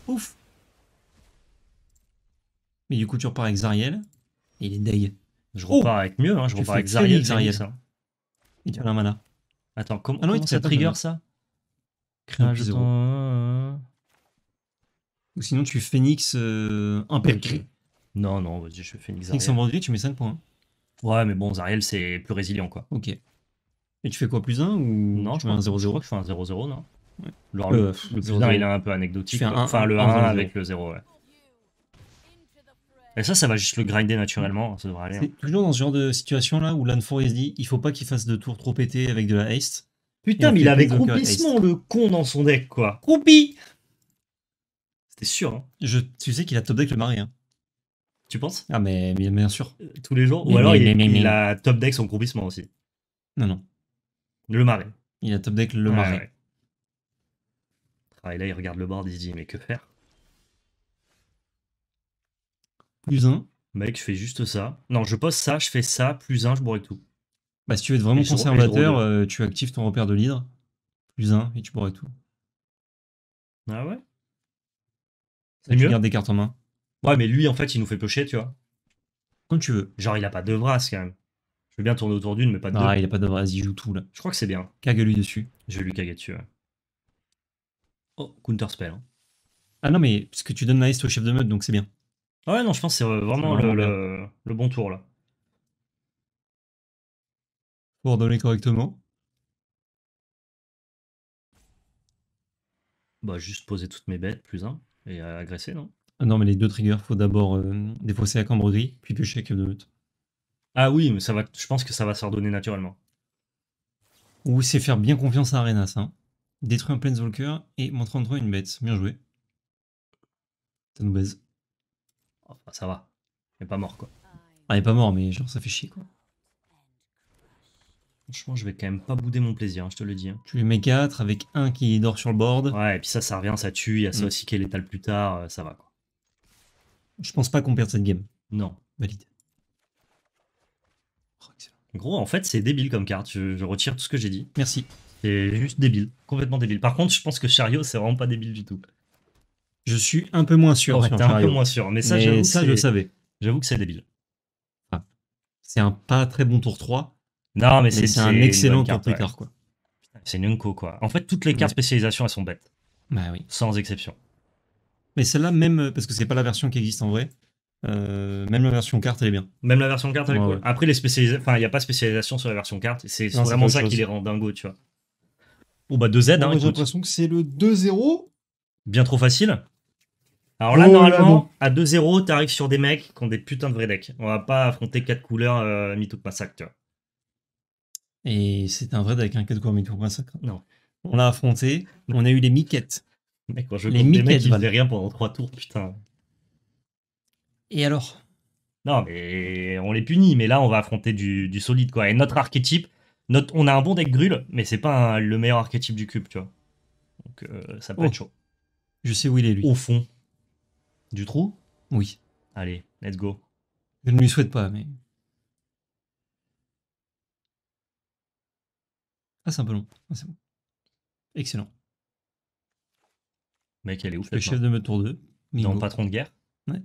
Ouf. Mais du coup, tu repars avec Zariel. Et il est deg. Je repars avec mieux, hein, je repars avec Zariel. Zariel. Et tu un mana. Attends, comment, ah non, comment ça trigger ça Créer un Ou sinon, tu Phoenix euh, Impel Non, non, vas-y, je fais Phoenix Phoenix en tu mets 5 points. Hein. Ouais, mais bon, Zariel, c'est plus résilient, quoi. Ok. Et tu fais quoi, plus 1 ou Non, je mets un 0-0. Je crois que je fais un 0-0, non euh, le, plus 1, il est un peu anecdotique. enfin, le 1, 1 avec le 0, ouais. Et ça, ça va juste le grinder naturellement, ça devrait aller. Hein. Toujours dans ce genre de situation là où l'anforest dit il faut pas qu'il fasse de tours trop pété avec de la haste. Putain, mais il avait croupissement, le con, dans son deck, quoi. Croupi C'était sûr, hein. tu sais qu'il a top deck le marais, hein. Tu penses Ah, mais, bien sûr. Euh, tous les jours Ou alors, il, a top deck son croupissement aussi. Non, non. Le marais. Il a top deck le marais. Ah, et là, il regarde le board, il se dit, mais que faire Plus un. Mec, je fais juste ça. Non, je pose ça, je fais ça, plus un, je brûle tout. Bah, si tu veux être vraiment conservateur, hein. euh, tu actives ton repère de l'hydre, plus 1, et tu pourrais tout. Ah ouais Ça mieux. des cartes en main. Ouais, mais lui, en fait, il nous fait piocher, tu vois. Quand tu veux. Genre, il a pas de bras quand même. Je veux bien tourner autour d'une, mais pas de Ah, il a pas de brasse, il joue tout là. Je crois que c'est bien. Cague-lui dessus. Je vais lui caguer dessus, Oh, counter spell. Hein. Ah non, mais parce que tu donnes la liste au chef de meute, donc c'est bien. Ah ouais, non, je pense que c'est vraiment, le bon tour là donner correctement Bah juste poser toutes mes bêtes, plus un, et agresser, non ah non, mais les deux triggers, faut d'abord euh, défausser la cambroderie puis pêcher avec de meute. Ah oui, mais ça va, je pense que ça va s'ordonner naturellement. Ou c'est faire bien confiance à Renas, hein Détruire un Planeswalker et montrer en eux une bête. Bien joué. Ça nous baise. Ah, ça va. Il pas mort, quoi. Ah, il est pas mort, mais genre, ça fait chier, quoi. Franchement, je vais quand même pas bouder mon plaisir, hein, je te le dis. Hein. Tu lui mets 4 avec un qui dort sur le board. Ouais, et puis ça, ça revient, ça tue. Il y a ça mm. aussi qui est létal plus tard, euh, ça va. Quoi. Je pense pas qu'on perde cette game. Non. Valide. Oh, Gros, en fait, c'est débile comme carte. Je, retire tout ce que j'ai dit. Merci. C'est juste débile. Complètement débile. Par contre, je pense que Chariot, c'est vraiment pas débile du tout. Je suis un peu moins sûr. Ouais, T'es un peu moins sûr. Mais ça, je savais. j'avoue que c'est débile. Ah. C'est un pas très bon tour 3. Non, mais, c'est un excellent carte, ouais. quoi. C'est Nunko, quoi. En fait, toutes les cartes spécialisations spécialisation, elles sont bêtes. Bah oui. Sans exception. Mais celle-là, même, euh, parce que c'est pas la version qui existe en vrai, euh, même la version carte, elle est bien. Même la version carte, elle est cool. Après, les il n'y a pas spécialisation sur la version carte. C'est vraiment ça qui les rend dingo, tu vois. Ou bah 2Z, hein, J'ai l'impression que c'est le 2-0. Bien trop facile. Alors là, oh normalement, à 2-0, t'arrives sur des mecs qui ont des putains de vrais decks. On va pas affronter quatre couleurs euh, mytho de tu vois. Et c'est un vrai deck, un hein, 4 hein. Non. On l'a affronté, on a eu les miquettes. Mec, les miquettes, des mecs rien pendant 3 tours, putain. Et alors Non, mais on les punit, mais là, on va affronter du, solide, quoi. Et notre archétype, notre, on a un bon deck grul, mais c'est pas le meilleur archétype du cube, tu vois. Donc euh, ça peut oh. être chaud. Je sais où il est, lui. Au fond. Du trou Oui. Allez, let's go. Je ne lui souhaite pas, mais. Ah, c'est un peu long. Ah, c'est bon. Excellent. Mec, elle est ouf. Le chef de me tour 2. Non, patron de guerre Ouais.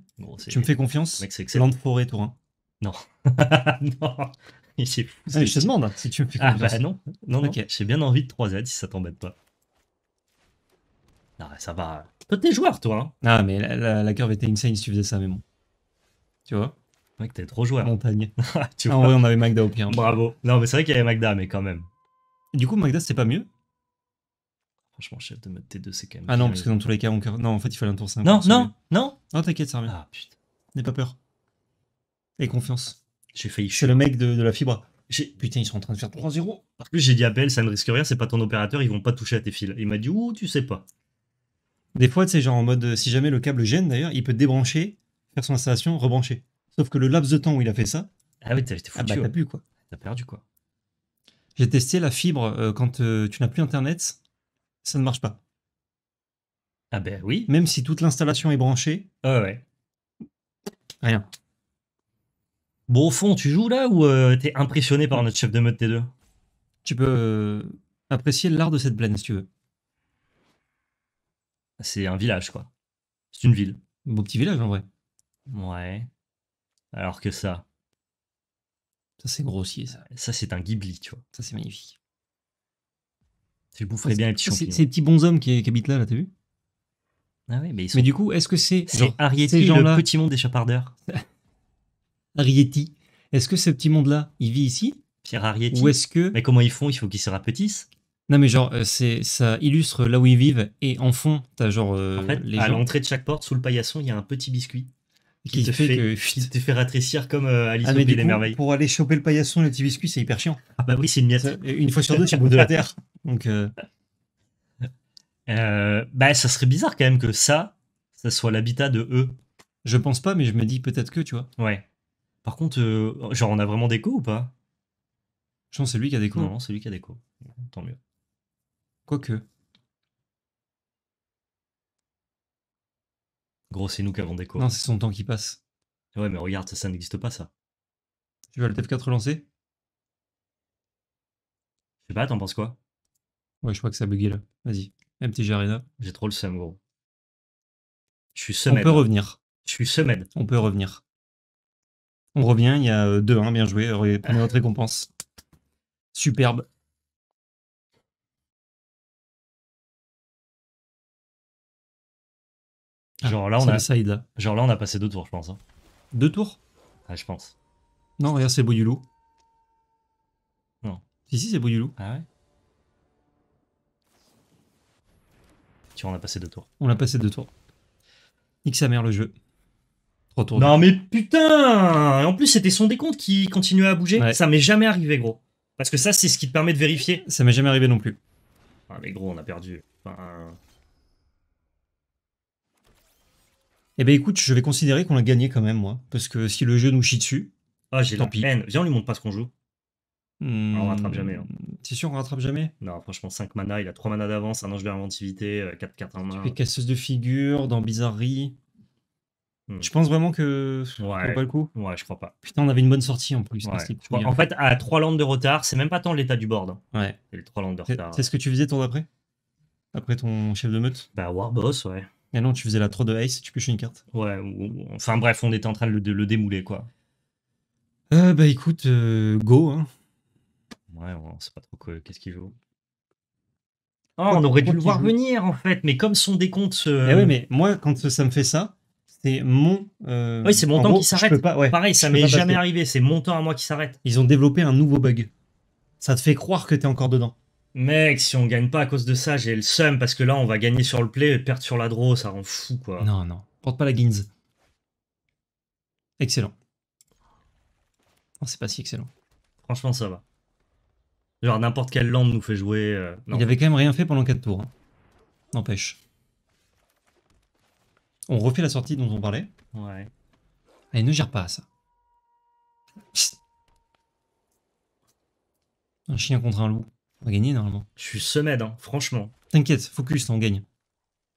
tu me fais confiance Mec, c'est excellent. Land forêt tour 1. Non. *laughs* non. Ah, je te demande hein, si tu me fais confiance. Ah bah non. Non, non. J'ai bien envie de 3Z si ça t'embête pas. Non ça va. Toi, t'es joueur, toi. Hein. Ah, mais la, curve était insane si tu faisais ça, mais bon. Tu vois Mec, t'es trop joueur. Montagne. *laughs* tu ah, vois en vrai, on avait Magda au pire. Bravo. Non, mais c'est vrai qu'il y avait Magda, mais quand même. Du coup, Magda, c'est pas mieux Franchement, chef de mode T2, c'est quand même. Ah non, parce que dans tous les cas, on. Non, en fait, il fallait un tour 5. Non, non, non Non, t'inquiète, ça revient. Ah putain. N'aie pas peur. Et confiance. J'ai failli. C'est le mec de, la fibre. Putain, ils sont en train de faire 3-0. Parce que j'ai dit à Bell, ça ne risque rien, c'est pas ton opérateur, ils vont pas toucher à tes fils. Il m'a dit, ouh, tu sais pas. Des fois, tu sais, genre en mode, euh, si jamais le câble gêne d'ailleurs, il peut débrancher, faire son installation, rebrancher. Sauf que le laps de temps où il a fait ça. Ah oui, t'as foutu. Ah bah, t'as pu quoi. T'as perdu quoi. J'ai testé la fibre euh, quand euh, tu n'as plus Internet, ça ne marche pas. Ah ben oui. Même si toute l'installation est branchée. Ouais ouais. Rien. Bon, au fond, tu joues là ou euh, t'es impressionné par notre chef de mode T2 Tu peux apprécier l'art de cette plaine si tu veux. C'est un village quoi. C'est une ville. Un Beau petit village en vrai. Ouais. Alors que ça. Ça, c'est grossier, ça. Ça, c'est un Ghibli, tu vois. Ça, c'est magnifique. Je boufferais bien les petits champignons. C'est petits bonshommes qui, qui habitent là, là, t'as vu Ah ouais, mais ils sont... du coup, est-ce que c'est... C'est Arietti, le petit monde des chapardeurs. Arietti. *laughs* Est-ce que ce petit monde-là, il vit ici Pierre Arietti. est-ce que... Mais comment ils font Il faut qu'ils se rapetissent non mais genre euh, c'est ça illustre là où ils vivent et en fond t'as genre euh, en fait, à l'entrée de chaque porte sous le paillasson il y a un petit biscuit qui, te fait, fait te fait comme euh, Alice ah, les des merveilles. Pour aller choper le paillasson et le petit biscuit, c'est hyper chiant. Ah bah oui, c'est une miette. Une fois sur deux, tu bout de la terre. *laughs* Donc euh, euh, bah ça serait bizarre quand même que ça, ça soit l'habitat de eux. Je pense pas, mais je me dis peut-être que, tu vois. Ouais. Par contre, genre on a vraiment des co ou pas Je pense c'est lui qui a des co. Non, hein. c'est lui qui a des co. Tant mieux. Quoique. c'est nous qui des déco. Non, c'est son temps qui passe. Ouais, mais regarde, ça, n'existe pas, ça. Tu veux le TF4 relancer Je sais pas, t'en penses quoi Ouais, je crois que ça a bugué là. Vas-y, MTG Arena. J'ai trop le seum, gros. Je suis semaine. On peut revenir. Je suis semaine On peut revenir. On revient, il y a 2 euh, bien joué. Prenez notre *laughs* récompense. Superbe. Ah, genre, là, on a... Genre là, on a passé deux tours, je pense. Hein. Deux tours Ah, je pense. Non, regarde, c'est Boyulou. Non. Si, si, c'est Boyulou. Ah ouais Tu on a passé deux tours. On a passé deux tours. Nique sa mère le jeu. Trois tours. Non, mais putain Et En plus, c'était son décompte qui continuait à bouger. Ça m'est jamais arrivé, gros. Parce que ça, c'est ce qui te permet de vérifier. Ça m'est jamais arrivé non plus. Ah, mais gros, on a perdu. Enfin... Eh ben écoute, je vais considérer qu'on a gagné quand même, moi. Parce que si le jeu nous chie dessus. Ah, j'ai la pis. Viens, on lui montre pas ce qu'on joue. Ah, on rattrape hmm. jamais. C'est hein. sûr, on rattrape jamais Non, franchement, 5 mana, il a 3 mana d'avance, un ange de l'inventivité, 4 euh, 4 en main. Tu fais casseuse de figure, dans bizarrerie. Je hmm. pense vraiment que ouais. pas le coup. Ouais, je crois pas. Putain, on avait une bonne sortie en plus. En fait, à 3 landes de retard, c'est même pas tant l'état du board. Hein. Ouais. C'est les 3 landes de retard. C'est ce que tu faisais ton après Après ton chef de meute Bah, Warboss, ouais. Mais non, tu faisais la 3 de Ace tu pioches une carte. Ouais, enfin bref, on était en train de le, démouler, quoi. Euh, bah écoute, euh, go. Hein. Ouais, on sait pas trop qu'est-ce qu'il joue. Oh, ah, on aurait dû le voir venir en fait, mais comme son décompte. Euh... oui, mais moi, quand ça me fait ça, c'est mon. Euh, oui, c'est mon temps qui s'arrête. Pareil, ça m'est jamais arrivé, c'est mon temps à moi qui s'arrête. Ils ont développé un nouveau bug. Ça te fait croire que t'es encore dedans. Mec, si on gagne pas à cause de ça, j'ai le seum parce que là, on va gagner sur le play et perdre sur la draw, ça rend fou quoi. Non, non, porte pas la gins. Excellent. Non c'est pas si excellent. Franchement, ça va. Genre, n'importe quelle land nous fait jouer. Euh, non. Il avait quand même rien fait pendant 4 tours. Hein. N'empêche. On refait la sortie dont on parlait. Ouais. Allez, ah, ne gère pas ça. Un chien contre un loup. On va gagner normalement. Je suis semaine, hein, franchement. T'inquiète, focus, on gagne.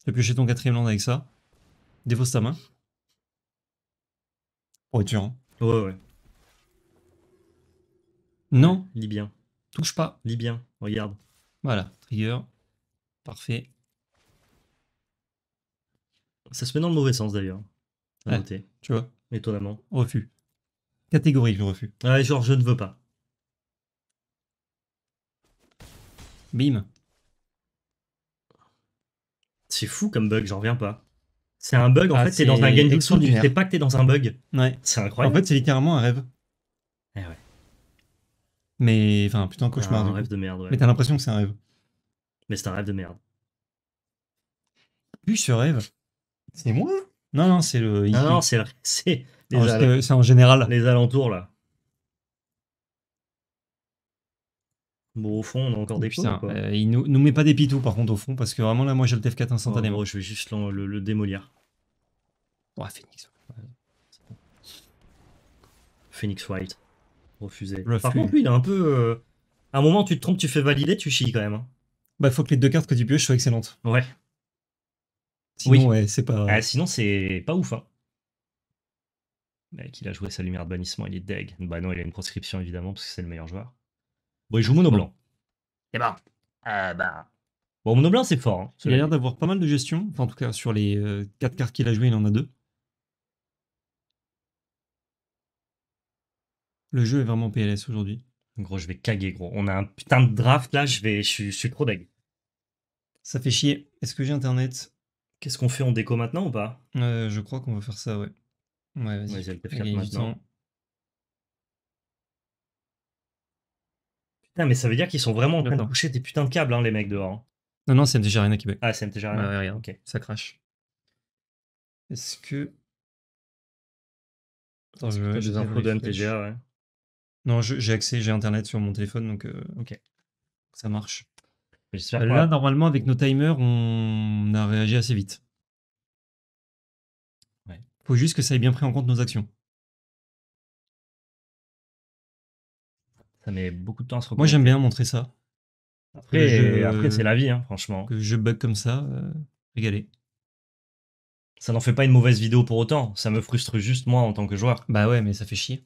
Tu as pioché ton quatrième land avec ça. Défausse ta main. Oh, tu hein. Ouais, ouais. Non. bien. Touche pas. bien, regarde. Voilà, trigger. Parfait. Ça se met dans le mauvais sens d'ailleurs. tu vois. Étonnamment. Refus. Catégorie le refus. Ouais, genre je ne veux pas. Bim. C'est fou comme bug, j'en reviens pas. C'est un bug, en ah, fait, c'est dans un game tu sais pas que t'es dans un bug. Ouais. C'est incroyable. En fait, c'est littéralement un rêve. Eh ouais. Mais, enfin, putain, cauchemar. un rêve de merde, ouais. Mais t'as l'impression que c'est un rêve. Mais c'est un rêve de merde. Puis ce rêve. C'est moi Non, non, c'est le. non non, c'est le... *laughs* C'est en général. Les alentours, là. Bon, au fond, on a encore des pitous hein. euh, il nous, met pas des pitous par contre au fond, parce que vraiment là, moi j'ai le TF4 instantané je vais juste le, démolir. Phoenix. Phoenix White. Refusé. Par contre, lui, il est un peu. Euh, à un moment, tu te trompes, tu fais valider, tu chies quand même. bah Bah, faut que les deux cartes que tu pioches soient excellentes. Ouais. Sinon, ouais, c'est pas. Ah, sinon, c'est pas ouf. Hein. Mec, bah, il a joué sa lumière de bannissement, il est deg. Bah, non, il a une proscription évidemment, parce que c'est le meilleur joueur. Bon, il joue Monoblanc. blanc. C'est bon. Euh, bah. Bon, mono blanc, c'est fort. hein, a l'air d'avoir pas mal de gestion. Enfin, en tout cas, sur les 4 euh, cartes qu'il a joué, il en a deux. Le jeu est vraiment PLS aujourd'hui. Gros, je vais caguer, gros. On a un putain de draft là, je, vais, je, suis- trop deg. Ça fait chier. Est-ce que j'ai internet Qu'est-ce qu'on fait en déco maintenant ou pas euh, Je crois qu'on va faire ça, ouais. Ouais, vas-y. mais ça veut dire qu'ils sont vraiment en train de coucher des putains de câbles, hein, les mecs dehors. Hein. Non, non, c'est MTG Arena Québec. Ah, c'est MTG Arena. ok. ça crache. Est-ce que. Attends, je j'ai des infos de MTGA, ouais. Non, j'ai accès, j'ai internet sur mon téléphone, donc euh, Ok. ça marche. Là, normalement, avec nos timers, on a réagi assez vite. Faut juste que ça ait bien pris en compte nos actions. Ça met beaucoup de temps à se Moi, j'aime bien montrer ça. Après, après c'est la vie, hein, franchement. Que je bug comme ça, euh, Ça n'en fait pas une mauvaise vidéo pour autant. Ça me frustre juste moi en tant que joueur. Bah ouais, mais ça fait chier.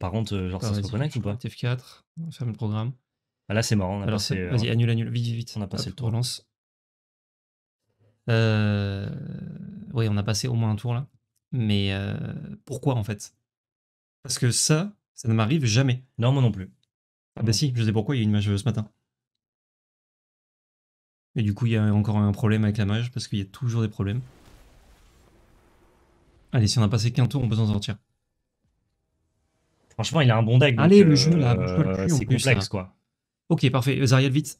Par contre, euh, genre, bah ça se reconnecte ou pas F4, on ferme le programme. Bah là, c'est marrant. On a euh, vas-y, annule, annule, vite, vite. On a passé le tour. Relance. Euh... Oui, on a passé au moins un tour là. Mais euh, pourquoi en fait Parce que ça, ça ne m'arrive jamais. Non, moi non plus. Ah bah si, je sais pourquoi, il y a une mage ce matin. Et du coup, il y a encore un problème avec la mage, parce qu'il y a toujours des problèmes. Allez, si on a passé qu'un tour, on peut s'en sortir. Franchement, il a un bon deck. Allez, le euh, jeu là, c'est complexe quoi. Ok, parfait. Zariel, vite.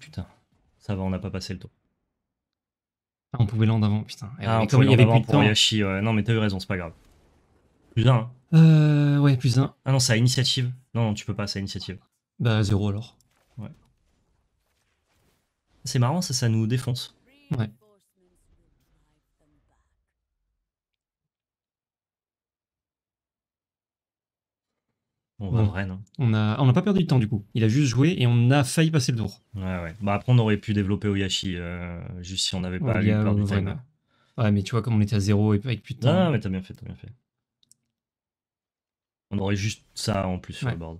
Putain, ça va, on n'a pas passé le tour on pouvait l'en d'avant, putain. ah, on pouvait ah, il y avait plus Non, mais t'as eu raison, c'est pas grave. Plus un. Hein. Euh, ouais, plus un. Ah non, c'est à initiative. Non, non, tu peux pas, c'est à initiative. Bah, zéro alors. Ouais. C'est marrant, ça, ça nous défonce. Ouais. On va bon. Bah, hein. On n'a a pas perdu de temps du coup. Il a juste joué et on a failli passer le tour. Ouais, ouais. Bah, après, on aurait pu développer Oyashi euh, juste si on n'avait pas eu peur du Ouais, mais tu vois, comme on était à zéro et avec plus de temps. Non, mais t'as bien fait, t'as bien fait. On aurait juste ça en plus sur le board.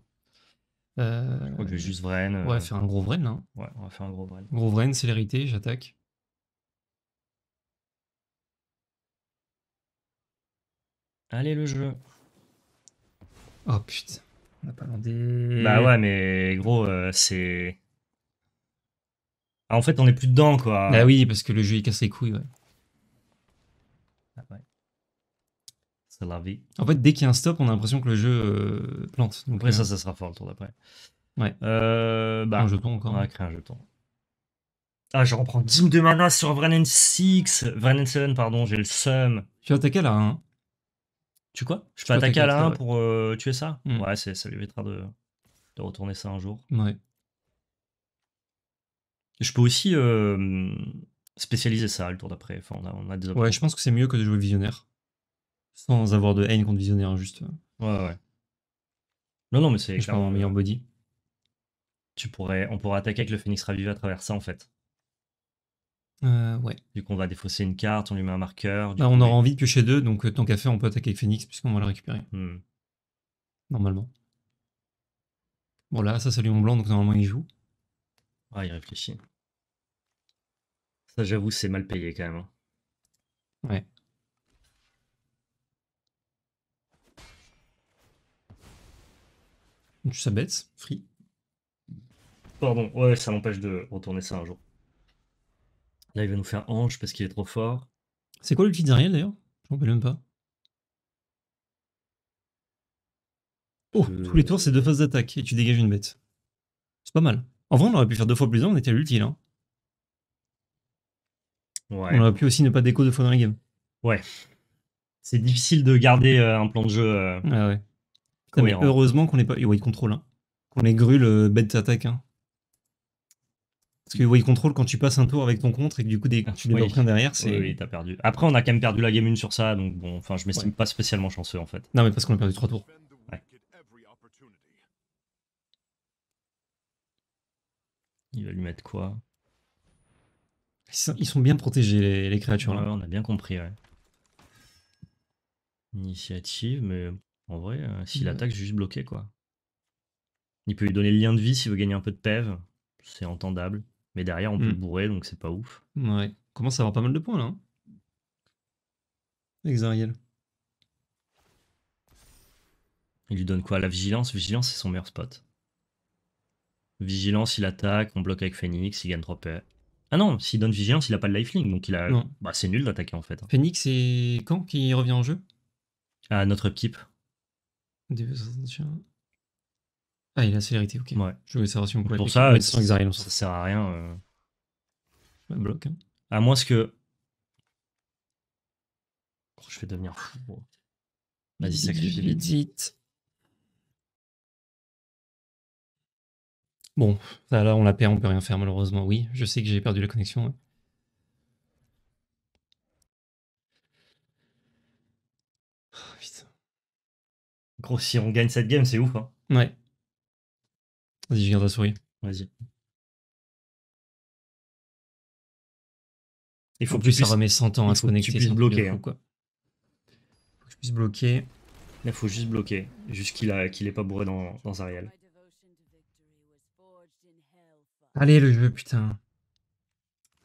Euh... juste Vren. Ouais, euh. faire un gros Vren là. Hein. Ouais, on va faire un gros Vren. Gros Vren, célérité, j'attaque. Allez, le jeu. Oh putain. On n'a pas Bah ouais, mais gros, euh, c'est. Ah, en fait, on est plus dedans, quoi. Bah oui, parce que le jeu il casse les couilles, ouais. Ah ouais. C'est la vie. En fait, dès qu'il y a un stop, on a l'impression que le jeu euh, plante. après, euh, ça, ça sera fort le tour d'après. Ouais. bah, un jeton encore. On va créer un jeton. Ah, je reprends 10 de mana sur Vranen 6. Vranen 7, pardon, j'ai le sum Tu vas attaquer là, hein tu quoi Je peux attaquer à la 1 pour euh, tuer ça mm. Ouais, ça lui évitera de, retourner ça un jour. Ouais. Je peux aussi euh, spécialiser ça le tour d'après. ouais, je pense que c'est mieux que de jouer visionnaire. Sans avoir de haine contre visionnaire, juste. Euh. Ouais, ouais. Non, non, mais c'est. Je clairement, un meilleur body. Tu pourrais, on pourrait attaquer avec le Phoenix Ravivé à travers ça, en fait. Euh, Du coup, on va défausser une carte, on lui met un marqueur. Bah, on aura envie de piocher deux, donc euh, tant qu'à faire, on peut attaquer avec Phoenix puisqu'on va le récupérer. Hmm. Normalement. Bon, là, ça, c'est Lyon Blanc, donc normalement, il joue. Ah, il réfléchit. Ça, j'avoue, c'est mal payé quand même. Hein. Ouais. ça bête, free. Pardon, ouais, ça m'empêche de retourner ça un jour il va nous faire Ange parce qu'il est trop fort. C'est quoi l'ulti d'Ariel d'ailleurs Je m'en même pas. Oh, euh. tous les tours, c'est deux phases d'attaque et tu dégages une bête. C'est pas mal. En vrai, on aurait pu faire deux fois plus d'un, on était à l'utile. Hein. On aurait pu aussi ne pas déco deux fois dans la game. Ouais. C'est difficile de garder euh, un plan de jeu. Euh, ah heureusement qu'on n'est pas. il contrôle. Hein. Qu'on est grue le bête attaque. Hein. Parce que Way Control, quand tu passes un tour avec ton contre et que du coup, des ah, tu les rien derrière, c'est. Oui, oui t'as perdu. Après, on a quand même perdu la game 1 sur ça, donc bon, enfin, je m'estime pas spécialement chanceux en fait. Non, mais parce qu'on a perdu 3 tours. Il va lui mettre quoi Ils sont bien protégés, les, créatures là. on a bien compris, ouais. Initiative, mais en vrai, s'il euh, s'il je attaque, juste bloqué quoi. Il peut lui donner le lien de vie s'il veut gagner un peu de PEV. C'est entendable. Mais derrière, on peut hmm. bourrer, donc c'est pas ouf. Ouais. On commence à avoir pas mal de points là. Avec hein. Zariel. Il lui donne quoi La vigilance Vigilance, c'est son meilleur spot. Vigilance, il attaque, on bloque avec Phoenix, il gagne 3 PA. Ah non, s'il donne vigilance, il a pas de lifelink, donc il a. Bah, c'est nul d'attaquer en fait. Phoenix, c'est quand qu'il revient en jeu À notre équipe. Ah, il a la célérité, ok. Ouais. Je voulais savoir si on pouvait. Pour ça, ça sans ça, ça, ça sert à rien. Euh... bloc. Hein. À moins que. Oh, je vais devenir fou. Vas-y, sacrifie vite. vite. Bon, là, on la perd, on peut rien faire, malheureusement. Oui, je sais que j'ai perdu la connexion. Ouais. Oh, putain. Gros, si on gagne cette game, c'est ouf. Hein. Ouais. Vas-y, je garde la souris. Vas-y. Il faut, plus que, ça remet 100 ans à se connecter. tu puisses bloquer. Il hein. Faut que je puisse bloquer. Il faut juste bloquer, juste qu'il n'ait pas bourré dans, dans Ariel. Allez, le jeu, putain.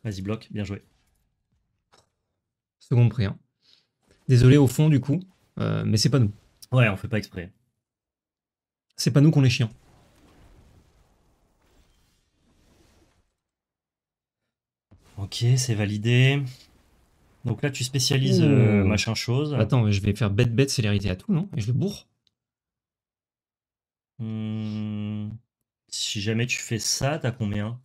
Vas-y, bloque, bien joué. Second prix. Hein. Désolé au fond, du coup, euh, mais c'est pas nous. Ouais, on fait pas exprès. C'est pas nous qu'on est chiant. Ok, c'est validé. Donc là, tu spécialises euh, machin chose. Attends, je vais faire bête bête célérité à tout, non Et je le bourre hmm. Si jamais tu fais ça, t'as combien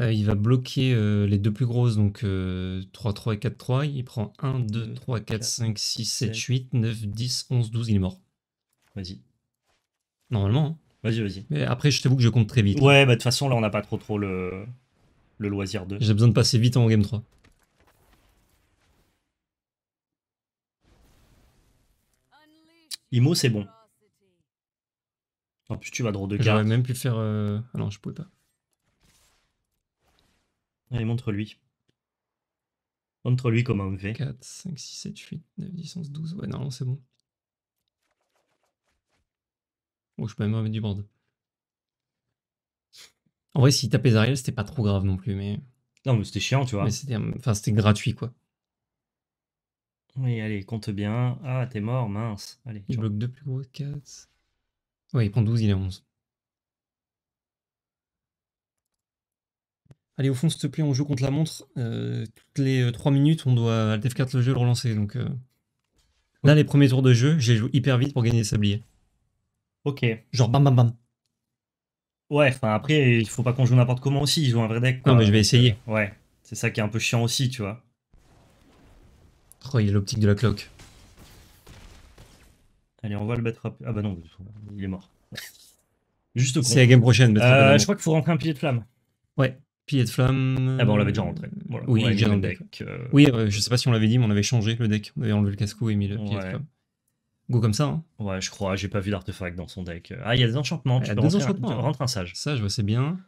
euh, Il va bloquer euh, les deux plus grosses, donc 3-3 et 4-3. Il prend 1, 2, 3, 4, 5, 6, 7, 8, 9, 10, 11, 12. Il est mort. Vas-y, Normalement. hein. vas-y, vas-y. Mais après, je t'avoue que je compte très vite. Ouais, bah de toute façon, là, on n'a pas trop trop le le loisir de. J'ai besoin de passer vite en game 3. Imo, c'est bon. En plus, tu vas droit de J'aurais même pu faire. Euh... Ah non, je pouvais pas. Allez, montre-lui. Montre-lui comme on fait. 4, 5, 6, 7, 8, 9, 10, 11, 12. Ouais, non, c'est bon. Bon, oh, je peux même mettre du board. En vrai, s'il tapait Zariel, c'était pas trop grave non plus, mais. Non, mais c'était chiant, tu vois. Mais c'était enfin, c'était gratuit, quoi. Oui, allez, compte bien. Ah, t'es mort, mince. Allez, il bloque 2 plus gros 4. Ouais, il prend 12, il est 11. Allez, au fond, s'il te plaît, on joue contre la montre. Euh, toutes les 3 euh, minutes, on doit à 4 le jeu le relancer. Donc, euh, Là, les premiers tours de jeu, j'ai joué hyper vite pour gagner des sabliers. Ok. Genre bam bam bam. Ouais, enfin après, il faut pas qu'on joue n'importe comment aussi, ils jouent un vrai deck. Quoi. Non, mais je vais essayer. Euh, ouais, c'est ça qui est un peu chiant aussi, tu vois. Oh, il a l'optique de la cloque. Allez, on va le battre. Ah bah non, il est mort. Juste au C'est la game prochaine. Euh, je crois qu'il faut rentrer un pilier de flamme. Ouais, pilier de flamme. Ah bah on l'avait déjà rentré. Euh, oui, déjà dans le deck. Euh. Oui, je sais pas si on l'avait dit, mais on avait changé le deck. On avait enlevé le casse-cou et mis le pilier de flamme. Go comme ça. Hein. Ouais, je crois. J'ai pas vu d'artefact dans son deck. Ah, il y a des enchantements. Il y a tu des enchantements. Un, sage un sage. c'est bien.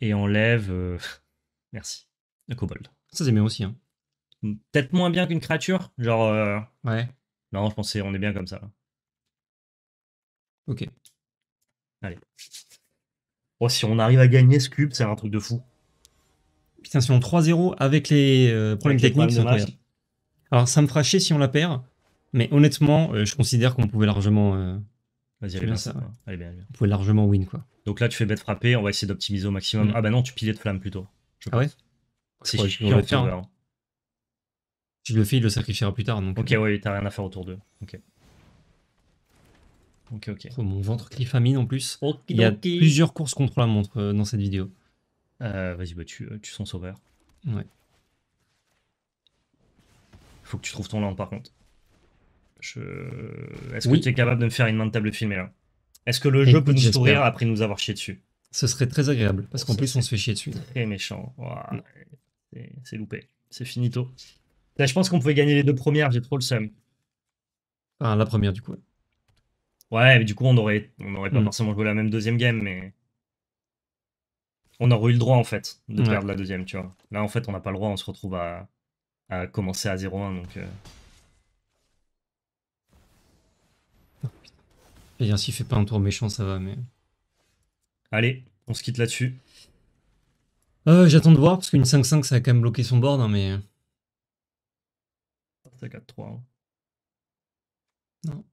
Et enlève. Euh, lève *laughs* Merci. Le kobold. Ça, c'est bien aussi. Hein. Hmm, peut-être moins bien qu'une créature. Genre. Euh, ouais. Non, je pensais, on est bien comme ça. Ok. Allez. Oh, si on arrive à gagner ce cube, c'est un truc de fou. Putain, si on 3-0 avec les euh, problèmes techniques, Alors, ça me fera chier si on la perd. Mais honnêtement, euh, je considère qu'on pouvait largement. Euh, vas-y, allez bien, ça, On pouvait largement win, quoi. Donc là, tu fais bête frapper, on va essayer d'optimiser au maximum. Mm. Ah bah non, tu pilais de flamme plutôt. Je ah ouais Si je, le fais hein. le fais, il le sacrifiera plus tard. Donc, ok, euh. ouais, t'as rien à faire autour d'eux. Ok. Ok, oh, mon ventre crie famine en plus. il y a plusieurs courses contre la montre dans cette vidéo. Vas-y, bah, tu, tu sens sauveur. Ouais. Faut que tu trouves ton land par contre. Je... Est-ce que tu es capable de me faire une main de table filmée là Est-ce que le jeu peut nous sourire après nous avoir chié dessus Ce serait très agréable, parce qu'en plus on se fait chier dessus. Très méchant. C'est loupé. C'est finito. Là, je pense qu'on pouvait gagner les deux premières, j'ai trop le seum. Ah, la première du coup. Ouais, mais du coup on aurait, pas hmm. forcément joué la même deuxième game, mais on aurait eu le droit en fait de perdre la deuxième, tu vois. Là en fait on n'a pas le droit, on se retrouve à, commencer à 0-1, donc... Euh, C'est-à-dire, fait pas un tour méchant, ça va, mais. Allez, on se quitte là-dessus. Euh, j'attends de voir, parce qu'une 5-5, ça a quand même bloqué son board, non hein, mais. C'est 4-3. Hein. Non.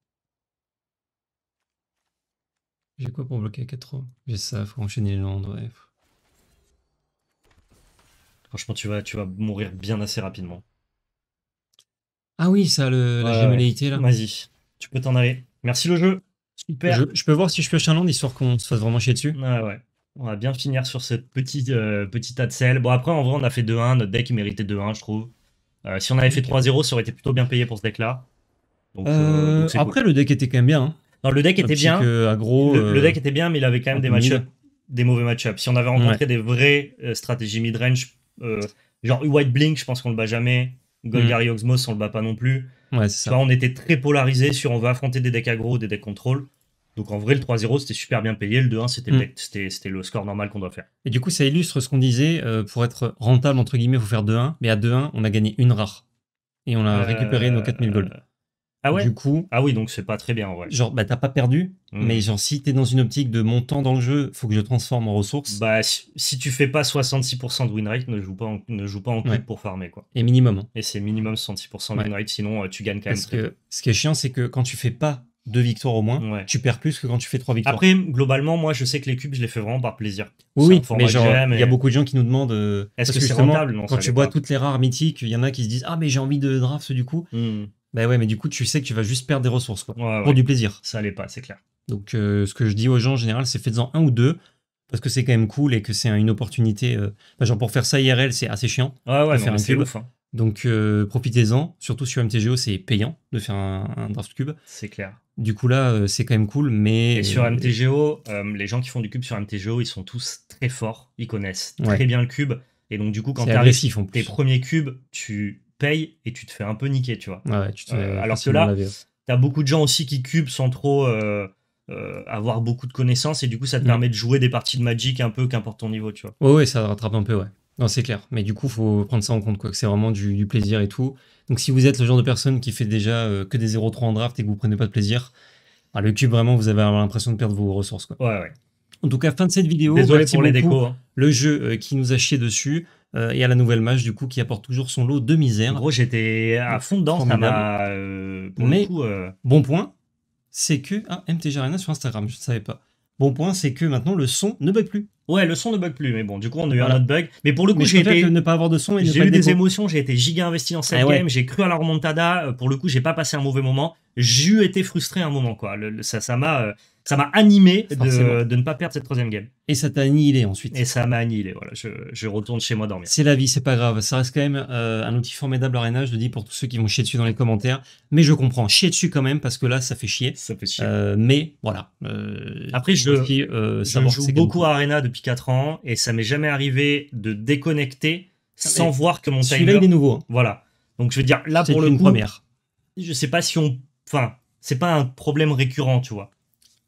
J'ai quoi pour bloquer 4-3 J'ai ça, faut enchaîner les landes, ouais. Franchement, tu vas, tu vas mourir bien assez rapidement. Ah oui, ça, le, la euh, là. Vas-y, tu peux t'en aller. Merci le jeu Super. Je, peux voir si je pioche un land histoire qu'on se fasse vraiment chier dessus. Ah ouais. On va bien finir sur ce petit, euh, tas de sel. Bon, après, en vrai, on a fait 2-1. Notre deck, il méritait 2-1, je trouve. Euh, si on avait fait 3-0, ça aurait été plutôt bien payé pour ce deck-là. Euh, après, le deck était quand même bien. Hein. Non, le deck était bien. gros, le, deck était bien, mais il avait quand même des match des mauvais match-ups. Si on avait rencontré des vraies stratégies mid-range, genre U-White Blink, je pense qu'on le bat jamais. Golgari mm. Oxmos, on le bat pas non plus. on était très polarisé sur on veut affronter des decks aggro ou des decks contrôle. Donc en vrai, le 3-0, c'était super bien payé. Le 2-1, mm. c'était le score normal qu'on doit faire. Et du coup, ça illustre ce qu'on disait, euh, pour être rentable, entre guillemets, il faut faire 2-1. Mais à 2-1, on a gagné une rare. Et on a euh, récupéré nos 4000 gold. Ah Du coup. Ah oui, donc c'est pas très bien, en vrai. Genre, bah t'as pas perdu, hmm. mais genre si t'es dans une optique de mon temps dans le jeu, faut que je transforme en ressources. Bah si, tu fais pas 66% de winrate, rate, ne joue pas en, ne joue pas en pour farmer, quoi. Et minimum. Hein. Et c'est minimum 66% de win rate, sinon euh, tu gagnes quand même. Parce que ce qui est chiant, c'est que quand tu fais pas deux victoires au moins, tu perds plus que quand tu fais trois victoires. Après, globalement, moi, je sais que les cubes, je les fais vraiment par plaisir. Oui, mais genre, il y a beaucoup de gens qui nous demandent. Euh, Est-ce que, c'est rentable Quand tu bois toutes les rares mythiques, il y en a qui se disent Ah, mais j'ai envie de draft du coup. Hmm. Bah ouais, mais du coup, tu sais que tu vas juste perdre des ressources quoi, pour du plaisir. Ça allait pas, c'est clair. Donc, euh, ce que je dis aux gens en général, c'est faites-en un ou deux parce que c'est quand même cool et que c'est une opportunité. Euh, genre, pour faire ça IRL, c'est assez chiant. Ouais, ouais, faire un hein. Donc, euh, profitez-en. Surtout sur MTGO, c'est payant de faire un, draft cube. C'est clair. Du coup, là, c'est quand même cool, mais. Et sur MTGO, les gens qui font du cube sur MTGO, ils sont tous très forts. Ils connaissent très bien le cube. Et donc, du coup, quand tu arrives tes premiers cubes, tu paye et tu te fais un peu niquer, tu vois. Euh, alors que là, tu as beaucoup de gens aussi qui cubent sans trop euh, euh, avoir beaucoup de connaissances et du coup, ça te mm. permet de jouer des parties de Magic un peu, qu'importe ton niveau, tu vois. oui ouais, ça rattrape un peu, ouais. Non, c'est clair. Mais du coup, faut prendre ça en compte, quoi. Que c'est vraiment du, plaisir et tout. Donc, si vous êtes le genre de personne qui fait déjà que des 0-3 en draft et que vous prenez pas de plaisir, bah, le cube, vraiment, vous avez l'impression de perdre vos ressources, quoi. Ouais, ouais. En tout cas, fin de cette vidéo. Désolé pour les déco. Hein. Le jeu qui nous a chié dessus il euh, et à la nouvelle mage, du coup qui apporte toujours son lot de misère. En gros, j'étais à fond dedans, ça m'a. Euh, mais coup, euh, bon point, c'est que ah MTG Arena sur Instagram, je ne savais pas. Bon point, c'est que maintenant le son ne bug plus. Ouais, le son ne bug plus, mais bon, du coup, on a eu un autre bug. Mais pour le coup, j'ai ne pas avoir de son J'ai eu des émotions, j'ai été giga investi dans cette ah game, j'ai cru à la remontada. Pour le coup, j'ai pas passé un mauvais moment. eu été frustré un moment, quoi. ça, ça m'a ça m'a animé de, ne pas perdre cette troisième game. Et ça t'a annihilé ensuite. Et ça m'a annihilé, voilà. Je, retourne chez moi dormir. C'est la vie, c'est pas grave. Ça reste quand même euh, un outil formidable, Arena. Je le dis pour tous ceux qui vont chier dessus dans les commentaires. Mais je comprends, chier dessus quand même, parce que là, ça fait chier. Ça fait chier. Euh, mais voilà. Euh, Après, je, joue beaucoup à Arena depuis 4 ans et ça m'est jamais arrivé de déconnecter ah, sans voir que mon timer. est nouveau. Hein. Voilà. Donc, je veux dire, là, pour le une première. Je sais pas si on. Enfin, c'est pas un problème récurrent, tu vois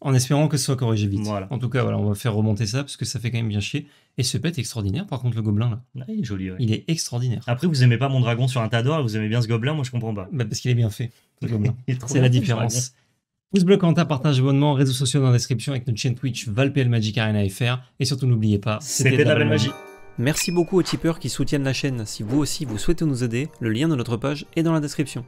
en espérant que ce soit corrigé vite. En tout cas, on va faire remonter ça parce que ça fait quand même bien chier. Et ce pet est extraordinaire, par contre, le gobelin là. il est joli, Il est extraordinaire. Après, vous aimez pas mon dragon sur un tas d'or, vous aimez bien ce gobelin, moi je comprends pas. Bah, parce qu'il est bien fait, *laughs* C'est la différence. Pouce bleu quand partage abonnement, réseaux sociaux dans la description avec notre chaîne Twitch ValPL Magic Arena FR. Et surtout, n'oubliez pas, c'était la belle magie. Merci beaucoup aux tipeurs qui soutiennent la chaîne. Si vous aussi vous souhaitez nous aider, le lien de notre page est dans la description.